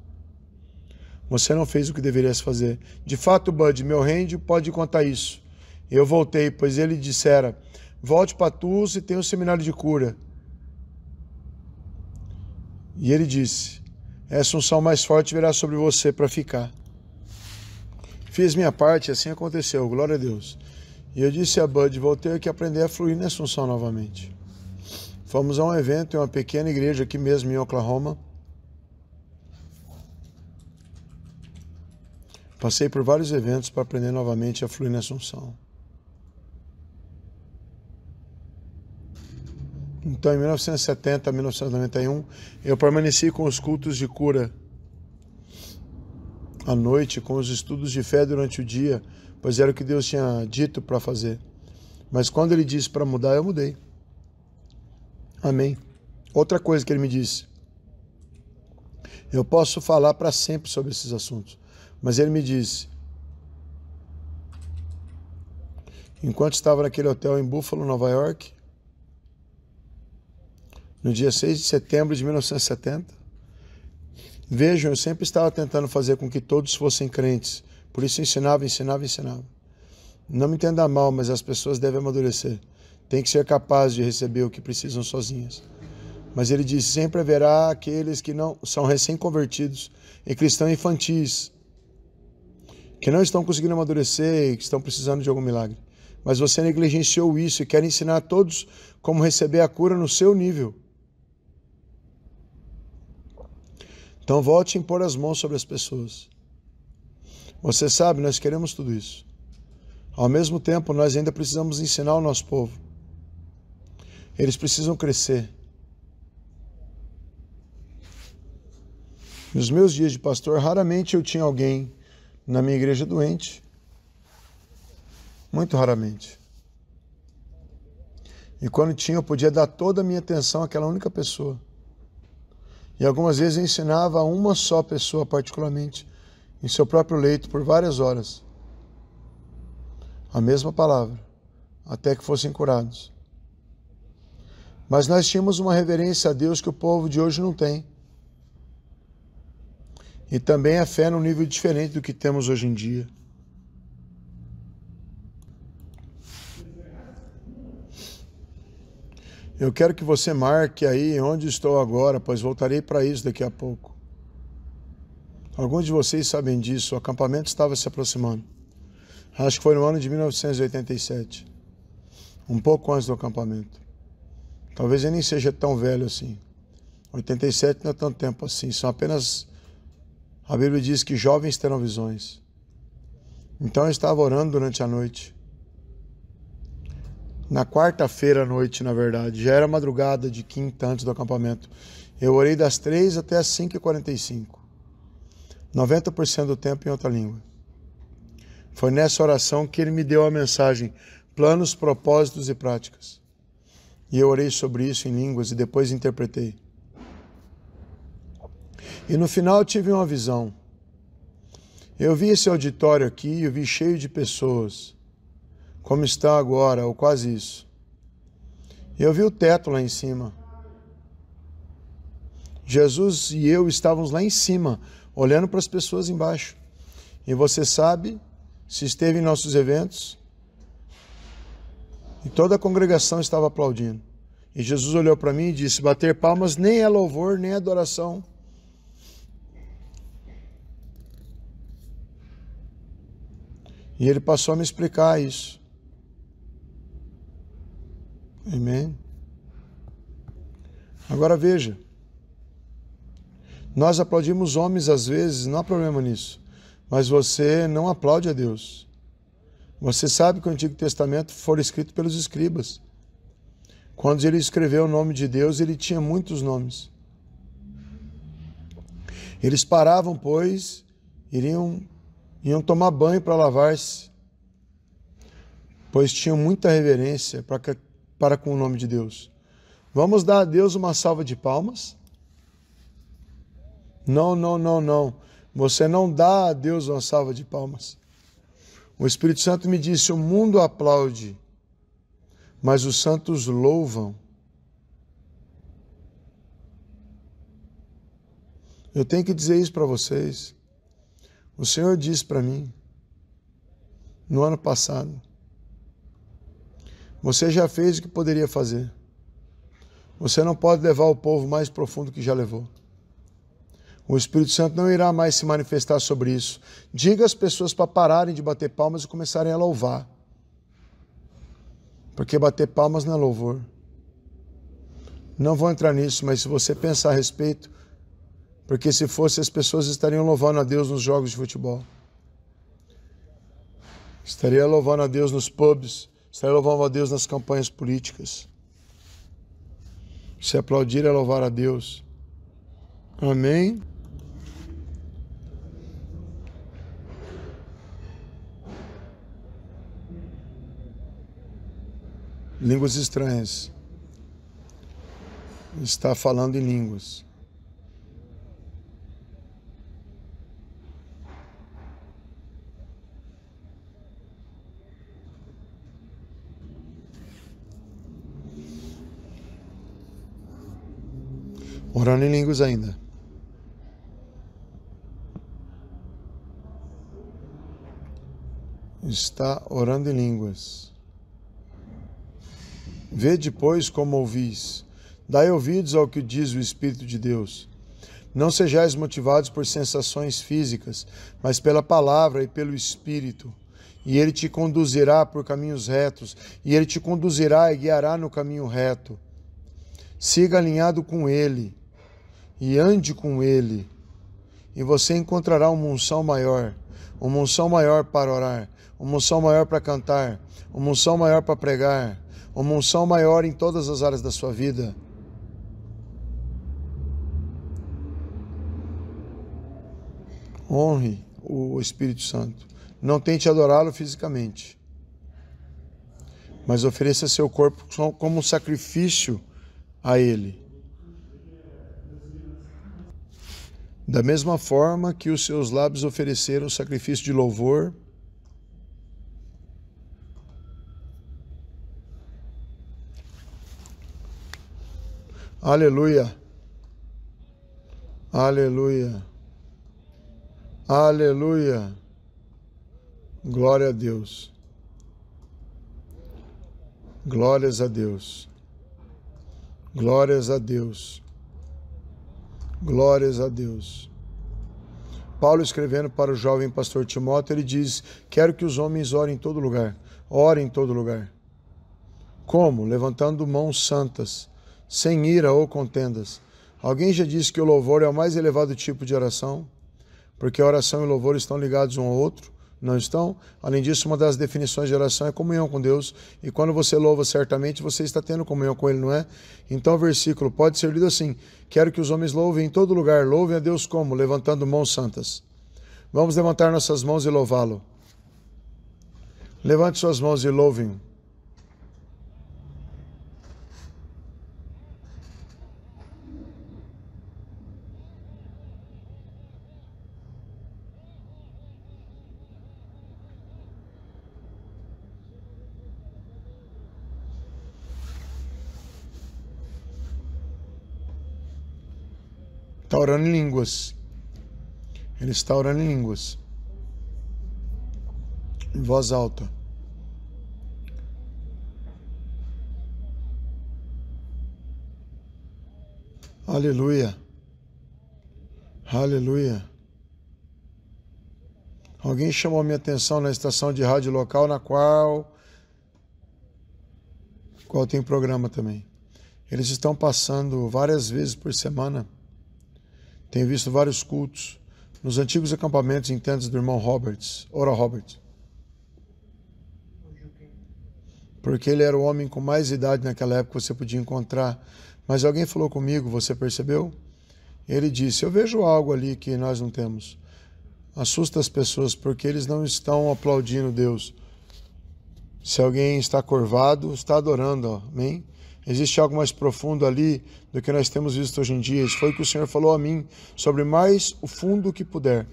Você não fez o que deveria fazer. De fato, Bud, meu rende pode contar isso. Eu voltei, pois ele dissera: Volte para Tulsa e tem um seminário de cura. E ele disse: Essa unção mais forte virá sobre você para ficar. Fiz minha parte, assim aconteceu, glória a Deus. E eu disse a Bud, vou ter que aprender a fluir na Assunção novamente. Fomos a um evento em uma pequena igreja aqui mesmo em Oklahoma. Passei por vários eventos para aprender novamente a fluir na Assunção. Então, em 1970 a 1991, eu permaneci com os cultos de cura à noite com os estudos de fé durante o dia, pois era o que Deus tinha dito para fazer. Mas quando ele disse para mudar, eu mudei. Amém. Outra coisa que ele me disse. Eu posso falar para sempre sobre esses assuntos, mas ele me disse: enquanto estava naquele hotel em Buffalo, Nova York, no dia 6 de setembro de 1970, Vejam, eu sempre estava tentando fazer com que todos fossem crentes. Por isso ensinava, ensinava, ensinava. Não me entenda mal, mas as pessoas devem amadurecer. Tem que ser capazes de receber o que precisam sozinhas. Mas ele diz: sempre haverá aqueles que não são recém-convertidos e cristãos infantis, que não estão conseguindo amadurecer e que estão precisando de algum milagre. Mas você negligenciou isso e quer ensinar a todos como receber a cura no seu nível. Então volte a impor as mãos sobre as pessoas. Você sabe, nós queremos tudo isso. Ao mesmo tempo, nós ainda precisamos ensinar o nosso povo. Eles precisam crescer. Nos meus dias de pastor, raramente eu tinha alguém na minha igreja doente. Muito raramente. E quando tinha, eu podia dar toda a minha atenção àquela única pessoa. E algumas vezes ensinava a uma só pessoa particularmente, em seu próprio leito, por várias horas, a mesma palavra, até que fossem curados. Mas nós tínhamos uma reverência a Deus que o povo de hoje não tem. E também a fé num nível diferente do que temos hoje em dia. Eu quero que você marque aí onde estou agora, pois voltarei para isso daqui a pouco. Alguns de vocês sabem disso, o acampamento estava se aproximando. Acho que foi no ano de 1987, um pouco antes do acampamento. Talvez eu nem seja tão velho assim. 87 não é tanto tempo assim, são apenas. A Bíblia diz que jovens terão visões. Então eu estava orando durante a noite na quarta-feira à noite, na verdade. Já era madrugada de quinta antes do acampamento. Eu orei das 3 até as 5h45. 90% do tempo em outra língua. Foi nessa oração que ele me deu a mensagem: planos, propósitos e práticas. E eu orei sobre isso em línguas e depois interpretei. E no final eu tive uma visão. Eu vi esse auditório aqui, eu vi cheio de pessoas como está agora, ou quase isso. E eu vi o teto lá em cima. Jesus e eu estávamos lá em cima, olhando para as pessoas embaixo. E você sabe, se esteve em nossos eventos, e toda a congregação estava aplaudindo. E Jesus olhou para mim e disse: bater palmas nem é louvor, nem é adoração. E ele passou a me explicar isso. Amém? Agora veja. Nós aplaudimos homens às vezes, não há problema nisso. Mas você não aplaude a Deus. Você sabe que o Antigo Testamento foi escrito pelos escribas. Quando ele escreveu o nome de Deus, ele tinha muitos nomes. Eles paravam, pois, iriam iam tomar banho para lavar-se, pois tinham muita reverência para para com o nome de Deus. Vamos dar a Deus uma salva de palmas? Não, não, não, não. Você não dá a Deus uma salva de palmas. O Espírito Santo me disse: o mundo aplaude, mas os santos louvam. Eu tenho que dizer isso para vocês. O Senhor disse para mim, no ano passado, você já fez o que poderia fazer. Você não pode levar o povo mais profundo que já levou. O Espírito Santo não irá mais se manifestar sobre isso. Diga às pessoas para pararem de bater palmas e começarem a louvar. Porque bater palmas não é louvor. Não vou entrar nisso, mas se você pensar a respeito, porque se fosse, as pessoas estariam louvando a Deus nos jogos de futebol. Estaria louvando a Deus nos pubs, isso é a Deus nas campanhas políticas. Se aplaudir é louvar a Deus. Amém? Línguas estranhas. Está falando em línguas. orando em línguas ainda. Está orando em línguas. Vê depois como ouvis. Dai ouvidos ao que diz o Espírito de Deus. Não sejais motivados por sensações físicas, mas pela palavra e pelo Espírito. E ele te conduzirá por caminhos retos, e ele te conduzirá e guiará no caminho reto. Siga alinhado com ele e ande com ele, e você encontrará uma unção maior, uma unção maior para orar, uma unção maior para cantar, uma unção maior para pregar, uma unção maior em todas as áreas da sua vida. Honre o Espírito Santo. Não tente adorá-lo fisicamente, mas ofereça seu corpo como um sacrifício a ele. Da mesma forma que os seus lábios ofereceram sacrifício de louvor, Aleluia. Aleluia. Aleluia. Glória a Deus. Glórias a Deus. Glórias a Deus. Glórias a Deus. Paulo escrevendo para o jovem pastor Timóteo, ele diz: Quero que os homens orem em todo lugar. Orem em todo lugar. Como? Levantando mãos santas, sem ira ou contendas. Alguém já disse que o louvor é o mais elevado tipo de oração? Porque oração e louvor estão ligados um ao outro. Não estão? Além disso, uma das definições de oração é comunhão com Deus. E quando você louva, certamente você está tendo comunhão com Ele, não é? Então o versículo pode ser lido assim: Quero que os homens louvem em todo lugar. Louvem a Deus como? Levantando mãos santas. Vamos levantar nossas mãos e louvá-lo. Levante suas mãos e louvem-o. está orando em línguas. Ele está orando em línguas. Em voz alta. Aleluia. Aleluia. Alguém chamou minha atenção na estação de rádio local na qual qual tem programa também. Eles estão passando várias vezes por semana tenho visto vários cultos nos antigos acampamentos em tendas do irmão Roberts, Ora Roberts. Porque ele era o homem com mais idade naquela época que você podia encontrar. Mas alguém falou comigo, você percebeu? Ele disse: Eu vejo algo ali que nós não temos. Assusta as pessoas porque eles não estão aplaudindo Deus. Se alguém está curvado, está adorando, ó. amém? Existe algo mais profundo ali do que nós temos visto hoje em dia. Isso foi o que o Senhor falou a mim sobre mais o fundo que puder.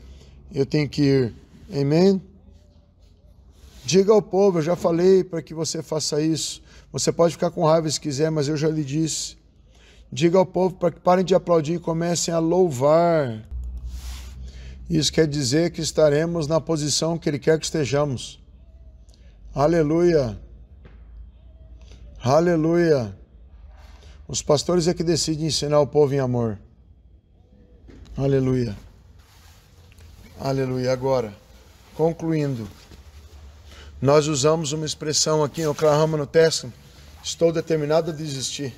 Eu tenho que ir. Amém? Diga ao povo, eu já falei para que você faça isso. Você pode ficar com raiva se quiser, mas eu já lhe disse. Diga ao povo para que parem de aplaudir e comecem a louvar. Isso quer dizer que estaremos na posição que Ele quer que estejamos. Aleluia! Aleluia! Os pastores é que decidem ensinar o povo em amor. Aleluia. Aleluia. Agora, concluindo, nós usamos uma expressão aqui em Oklahoma, no Texas. Estou determinado a desistir.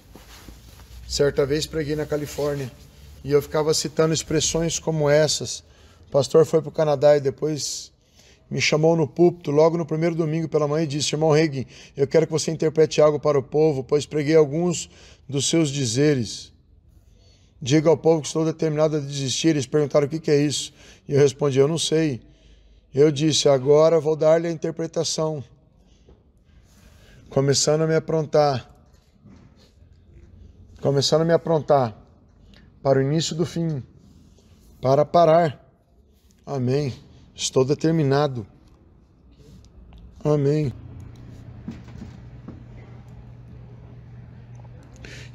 Certa vez preguei na Califórnia e eu ficava citando expressões como essas. O pastor foi para o Canadá e depois me chamou no púlpito logo no primeiro domingo pela manhã e disse: Irmão Reagan, eu quero que você interprete algo para o povo, pois preguei alguns dos seus dizeres. Diga ao povo que estou determinado a desistir. Eles perguntaram o que, que é isso. E eu respondi: Eu não sei. Eu disse: Agora vou dar-lhe a interpretação. Começando a me aprontar. Começando a me aprontar para o início do fim, para parar. Amém. Estou determinado. Amém.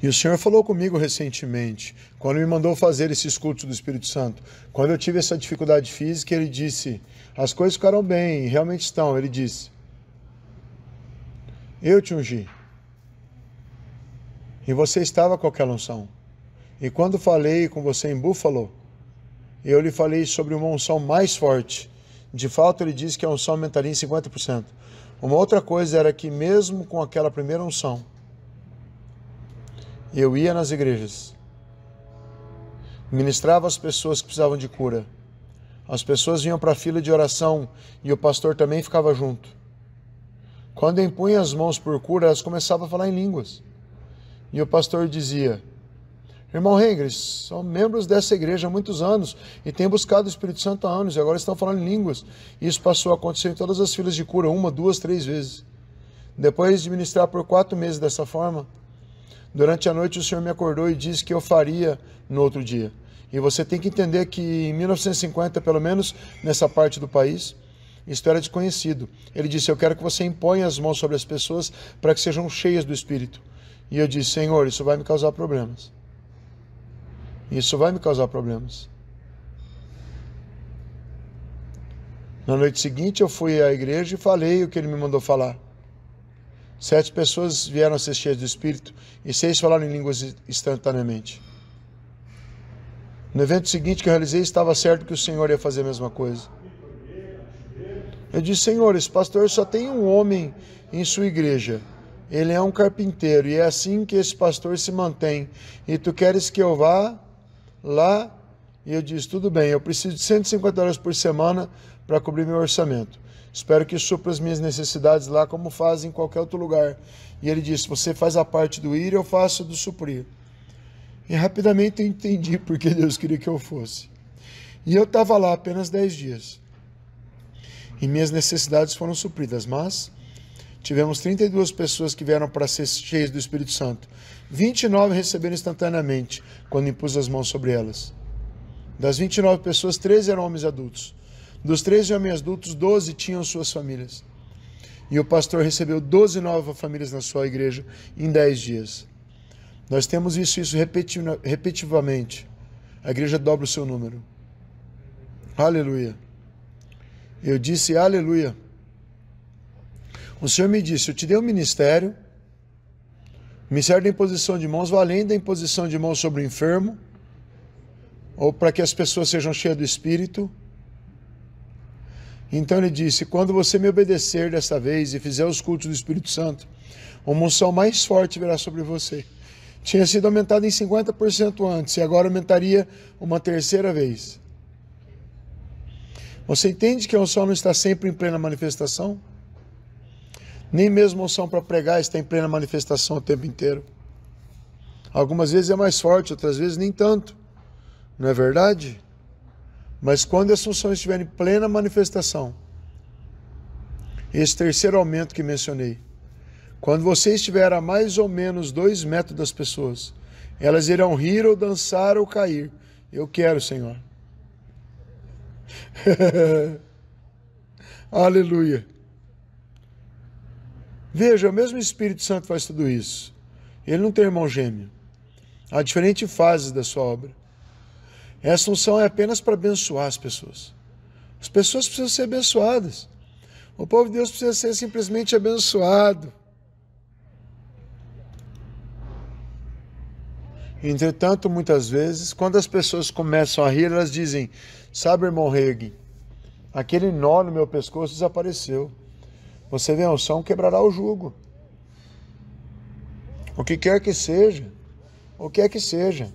E o Senhor falou comigo recentemente, quando me mandou fazer esses cultos do Espírito Santo. Quando eu tive essa dificuldade física, ele disse: As coisas ficaram bem, realmente estão. Ele disse: Eu te ungi. E você estava com aquela unção. E quando falei com você em Buffalo, eu lhe falei sobre uma unção mais forte. De fato, ele disse que a unção aumentaria em 50%. Uma outra coisa era que, mesmo com aquela primeira unção, eu ia nas igrejas, ministrava as pessoas que precisavam de cura. As pessoas vinham para a fila de oração e o pastor também ficava junto. Quando eu impunha as mãos por cura, elas começavam a falar em línguas. E o pastor dizia: Irmão Hengris, são membros dessa igreja há muitos anos e têm buscado o Espírito Santo há anos e agora estão falando em línguas. Isso passou a acontecer em todas as filas de cura, uma, duas, três vezes. Depois de ministrar por quatro meses dessa forma, Durante a noite o Senhor me acordou e disse que eu faria no outro dia. E você tem que entender que em 1950, pelo menos nessa parte do país, isto era desconhecido. Ele disse: Eu quero que você imponha as mãos sobre as pessoas para que sejam cheias do Espírito. E eu disse: Senhor, isso vai me causar problemas. Isso vai me causar problemas. Na noite seguinte, eu fui à igreja e falei o que ele me mandou falar. Sete pessoas vieram a ser cheias do Espírito e seis falaram em línguas instantaneamente. No evento seguinte que eu realizei, estava certo que o Senhor ia fazer a mesma coisa. Eu disse, Senhor, esse pastor só tem um homem em sua igreja. Ele é um carpinteiro e é assim que esse pastor se mantém. E tu queres que eu vá lá? E eu disse, tudo bem, eu preciso de 150 horas por semana para cobrir meu orçamento. Espero que supra as minhas necessidades lá como faz em qualquer outro lugar. E ele disse: Você faz a parte do ir, eu faço do suprir. E rapidamente eu entendi porque Deus queria que eu fosse. E eu estava lá apenas dez dias. E minhas necessidades foram supridas, mas tivemos 32 pessoas que vieram para ser cheias do Espírito Santo. 29 receberam instantaneamente quando impus as mãos sobre elas. Das 29 pessoas, 13 eram homens adultos. Dos 13 homens adultos, 12 tinham suas famílias. E o pastor recebeu 12 novas famílias na sua igreja em 10 dias. Nós temos isso isso repetitivamente. A igreja dobra o seu número. Aleluia. Eu disse aleluia. O Senhor me disse: Eu te dei um ministério. O ministério da imposição de mãos vai além da imposição de mãos sobre o enfermo, ou para que as pessoas sejam cheias do Espírito, então ele disse: Quando você me obedecer desta vez e fizer os cultos do Espírito Santo, uma unção mais forte virá sobre você. Tinha sido aumentada em 50% antes e agora aumentaria uma terceira vez. Você entende que a unção não está sempre em plena manifestação? Nem mesmo a unção para pregar está em plena manifestação o tempo inteiro. Algumas vezes é mais forte, outras vezes nem tanto. Não é verdade? Mas quando as funções estiverem em plena manifestação, esse terceiro aumento que mencionei, quando você estiver a mais ou menos dois metros das pessoas, elas irão rir ou dançar ou cair. Eu quero, Senhor. Aleluia. Veja, o mesmo Espírito Santo faz tudo isso. Ele não tem irmão gêmeo. Há diferentes fases da sua obra. Essa unção é apenas para abençoar as pessoas. As pessoas precisam ser abençoadas. O povo de Deus precisa ser simplesmente abençoado. Entretanto, muitas vezes, quando as pessoas começam a rir, elas dizem: Sabe, irmão Hegel, aquele nó no meu pescoço desapareceu. Você vê a unção, quebrará o jugo. O que quer que seja, o que é que seja.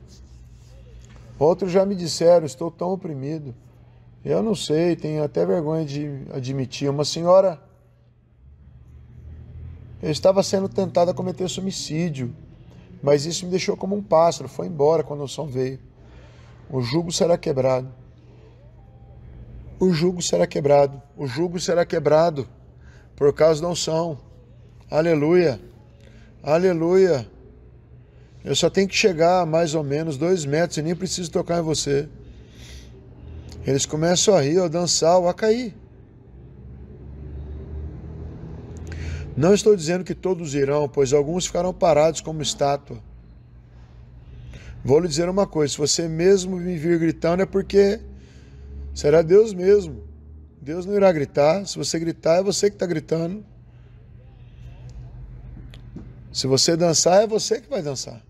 Outros já me disseram, estou tão oprimido. Eu não sei, tenho até vergonha de admitir. Uma senhora eu estava sendo tentada a cometer suicídio, mas isso me deixou como um pássaro, foi embora quando o som veio. O jugo será quebrado. O jugo será quebrado. O jugo será quebrado por causa da unção. Aleluia. Aleluia. Eu só tenho que chegar a mais ou menos dois metros e nem preciso tocar em você. Eles começam a rir, a dançar, a cair. Não estou dizendo que todos irão, pois alguns ficarão parados como estátua. Vou lhe dizer uma coisa: se você mesmo me vir gritando, é porque será Deus mesmo. Deus não irá gritar. Se você gritar, é você que está gritando. Se você dançar, é você que vai dançar.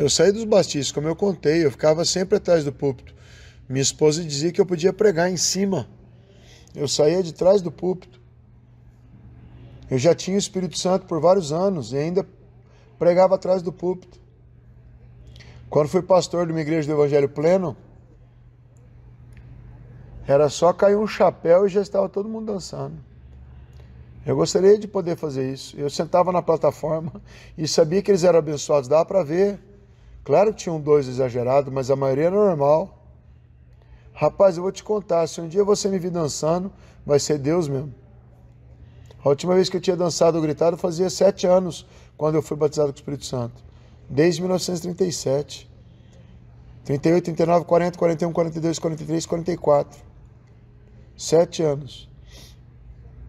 Eu saí dos batistas, como eu contei, eu ficava sempre atrás do púlpito. Minha esposa dizia que eu podia pregar em cima. Eu saía de trás do púlpito. Eu já tinha o Espírito Santo por vários anos e ainda pregava atrás do púlpito. Quando fui pastor de uma igreja do Evangelho Pleno, era só cair um chapéu e já estava todo mundo dançando. Eu gostaria de poder fazer isso. Eu sentava na plataforma e sabia que eles eram abençoados, dava para ver. Claro que tinham um dois exagerados, mas a maioria era normal. Rapaz, eu vou te contar, se um dia você me vir dançando, vai ser Deus mesmo. A última vez que eu tinha dançado ou gritado fazia sete anos, quando eu fui batizado com o Espírito Santo. Desde 1937. 38, 39, 40, 41, 42, 43, 44. Sete anos.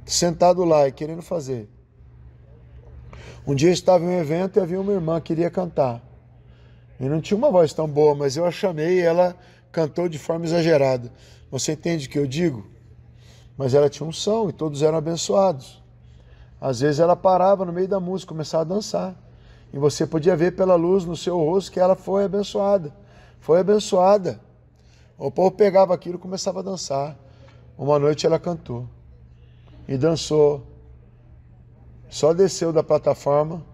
Sentado lá e querendo fazer. Um dia eu estava em um evento e havia uma irmã que queria cantar. E não tinha uma voz tão boa, mas eu a chamei e ela cantou de forma exagerada. Você entende o que eu digo? Mas ela tinha um som e todos eram abençoados. Às vezes ela parava no meio da música, começava a dançar. E você podia ver pela luz no seu rosto que ela foi abençoada. Foi abençoada. O povo pegava aquilo e começava a dançar. Uma noite ela cantou e dançou. Só desceu da plataforma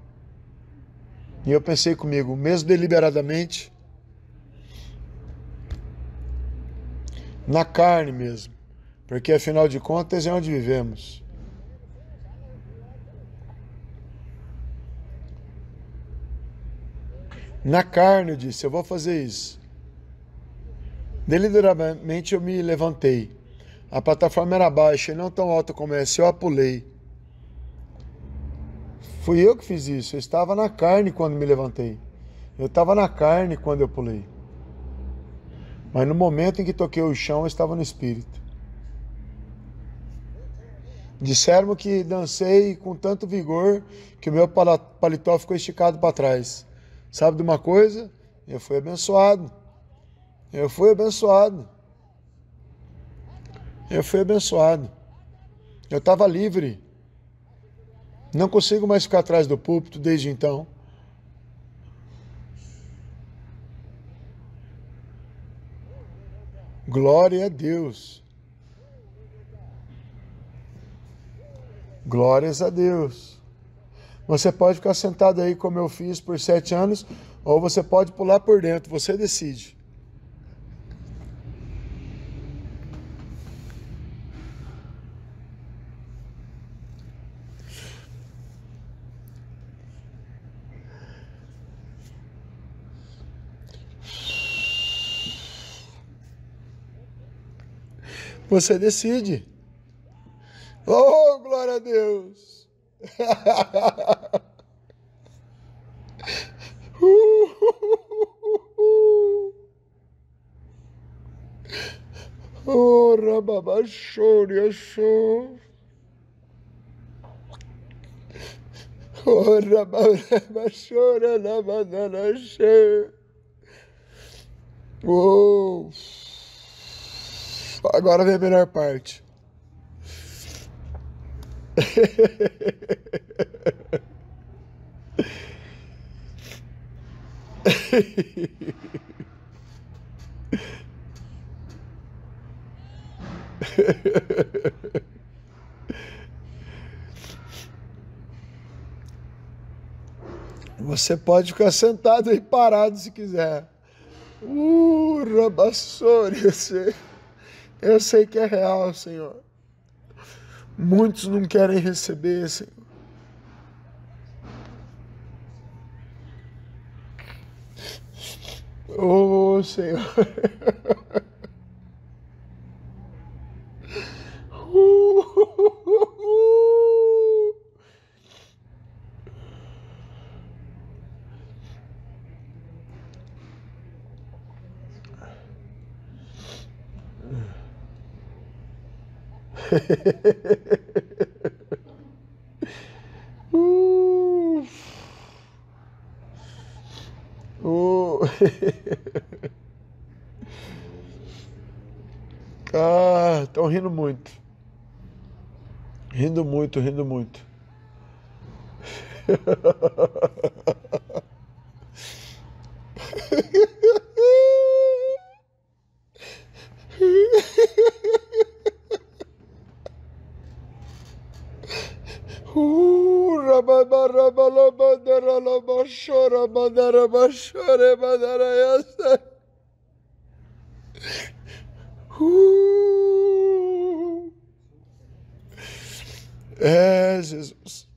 e eu pensei comigo, mesmo deliberadamente, na carne mesmo, porque afinal de contas é onde vivemos. Na carne eu disse: eu vou fazer isso. Deliberadamente eu me levantei. A plataforma era baixa e não tão alta como essa, eu apulei Fui eu que fiz isso. Eu estava na carne quando me levantei. Eu estava na carne quando eu pulei. Mas no momento em que toquei o chão, eu estava no espírito. Disseram que dancei com tanto vigor que o meu paletó ficou esticado para trás. Sabe de uma coisa? Eu fui abençoado. Eu fui abençoado. Eu fui abençoado. Eu estava livre. Não consigo mais ficar atrás do púlpito desde então. Glória a Deus. Glórias a Deus. Você pode ficar sentado aí como eu fiz por sete anos, ou você pode pular por dentro, você decide. Você decide. Oh, glória a Deus! Oh, rababachori, achou. Oh, rababachori, lavanana, achei. Oh. Agora vem a melhor parte. Você pode ficar sentado e parado se quiser. Uh, rabassori, eu sei que é real, Senhor. Muitos não querem receber, Senhor. Oh, Senhor. uh. Uh. ah, estão rindo muito. Rindo muito, rindo muito. Ramandara Machore Madarayasa. Uh. É, Jesus.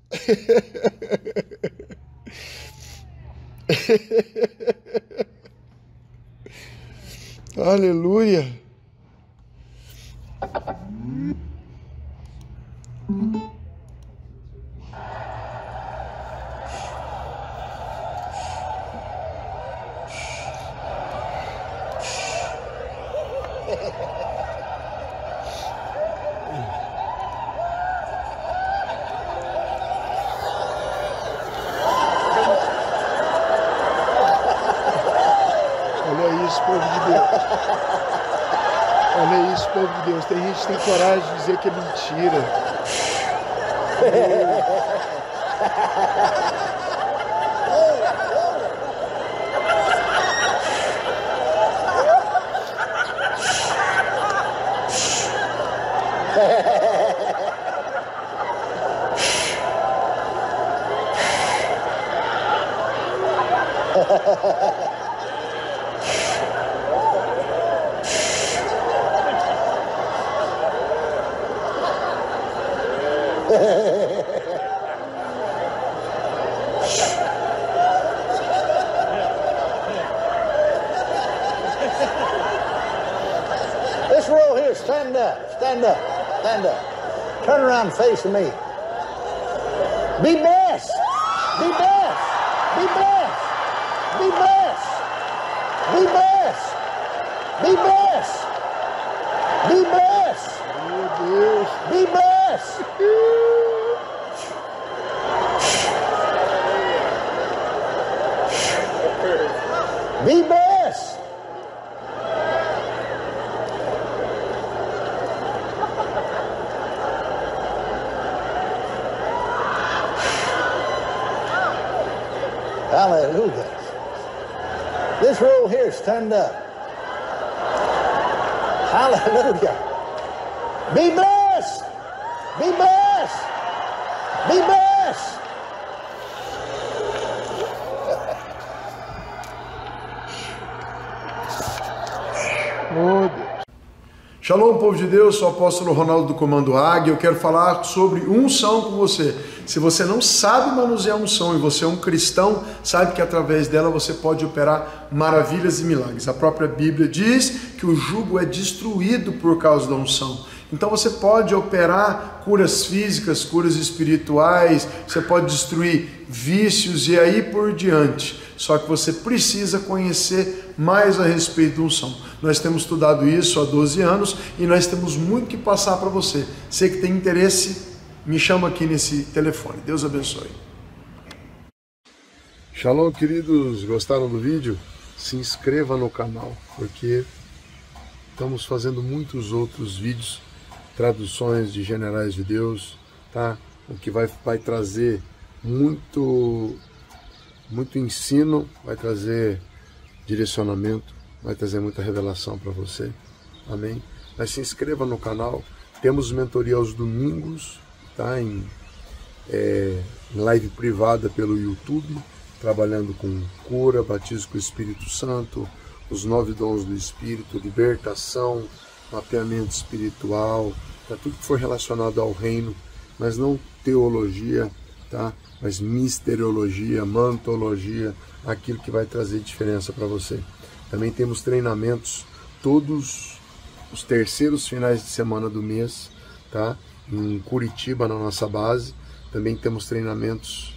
Aleluia. Stand up. Hallelujah. Deus, sou o apóstolo Ronaldo do Comando Águia. Eu quero falar sobre unção com você. Se você não sabe manusear unção e você é um cristão, sabe que através dela você pode operar maravilhas e milagres. A própria Bíblia diz que o jugo é destruído por causa da unção. Então você pode operar curas físicas, curas espirituais, você pode destruir vícios e aí por diante. Só que você precisa conhecer mais a respeito da unção. Nós temos estudado isso há 12 anos e nós temos muito que passar para você. Você que tem interesse, me chama aqui nesse telefone. Deus abençoe. Shalom, queridos. Gostaram do vídeo? Se inscreva no canal, porque estamos fazendo muitos outros vídeos, traduções de generais de Deus, tá? O que vai, vai trazer muito muito ensino, vai trazer direcionamento, vai trazer muita revelação para você. Amém? Mas se inscreva no canal. Temos mentoria aos domingos, tá? Em é, live privada pelo YouTube, trabalhando com cura, batismo com o Espírito Santo, os nove dons do Espírito, libertação, mapeamento espiritual, tá? tudo que for relacionado ao reino, mas não teologia tá? Mas misteriologia, mantologia, aquilo que vai trazer diferença para você. Também temos treinamentos todos os terceiros finais de semana do mês, tá? Em Curitiba, na nossa base. Também temos treinamentos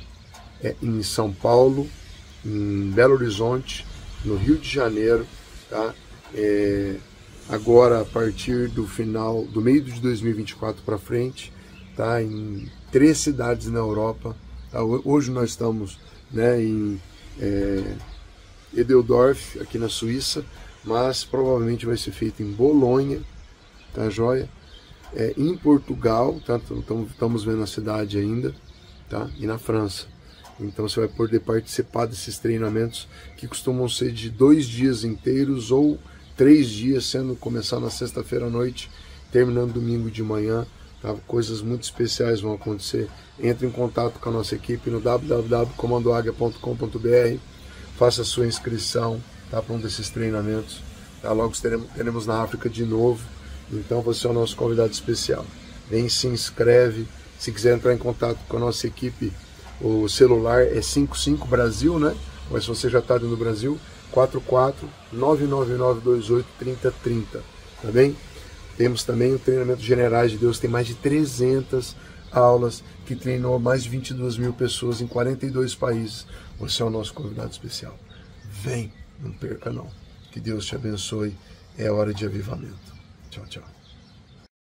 é, em São Paulo, em Belo Horizonte, no Rio de Janeiro, tá? É, agora, a partir do final, do meio de 2024 para frente, tá? Em três cidades na Europa. Tá, hoje nós estamos né, em é, Edeldorf, aqui na Suíça, mas provavelmente vai ser feito em Bolonha, tá joia? É, em Portugal, tá? estamos vendo a cidade ainda, tá? E na França. Então você vai poder participar desses treinamentos que costumam ser de dois dias inteiros ou três dias, sendo começar na sexta-feira à noite, terminando domingo de manhã Tá? Coisas muito especiais vão acontecer. Entre em contato com a nossa equipe no www.comandoaga.com.br. Faça sua inscrição tá? para um desses treinamentos. Tá? Logo teremos, teremos na África de novo. Então você é o nosso convidado especial. Vem, se inscreve. Se quiser entrar em contato com a nossa equipe, o celular é 55 Brasil, né? Mas se você já está no Brasil, 44 99928 3030. Tá bem? Temos também o treinamento Generais de Deus, tem mais de 300 aulas que treinou mais de 22 mil pessoas em 42 países. Você é o nosso convidado especial. Vem, não perca não. Que Deus te abençoe. É hora de avivamento. Tchau, tchau.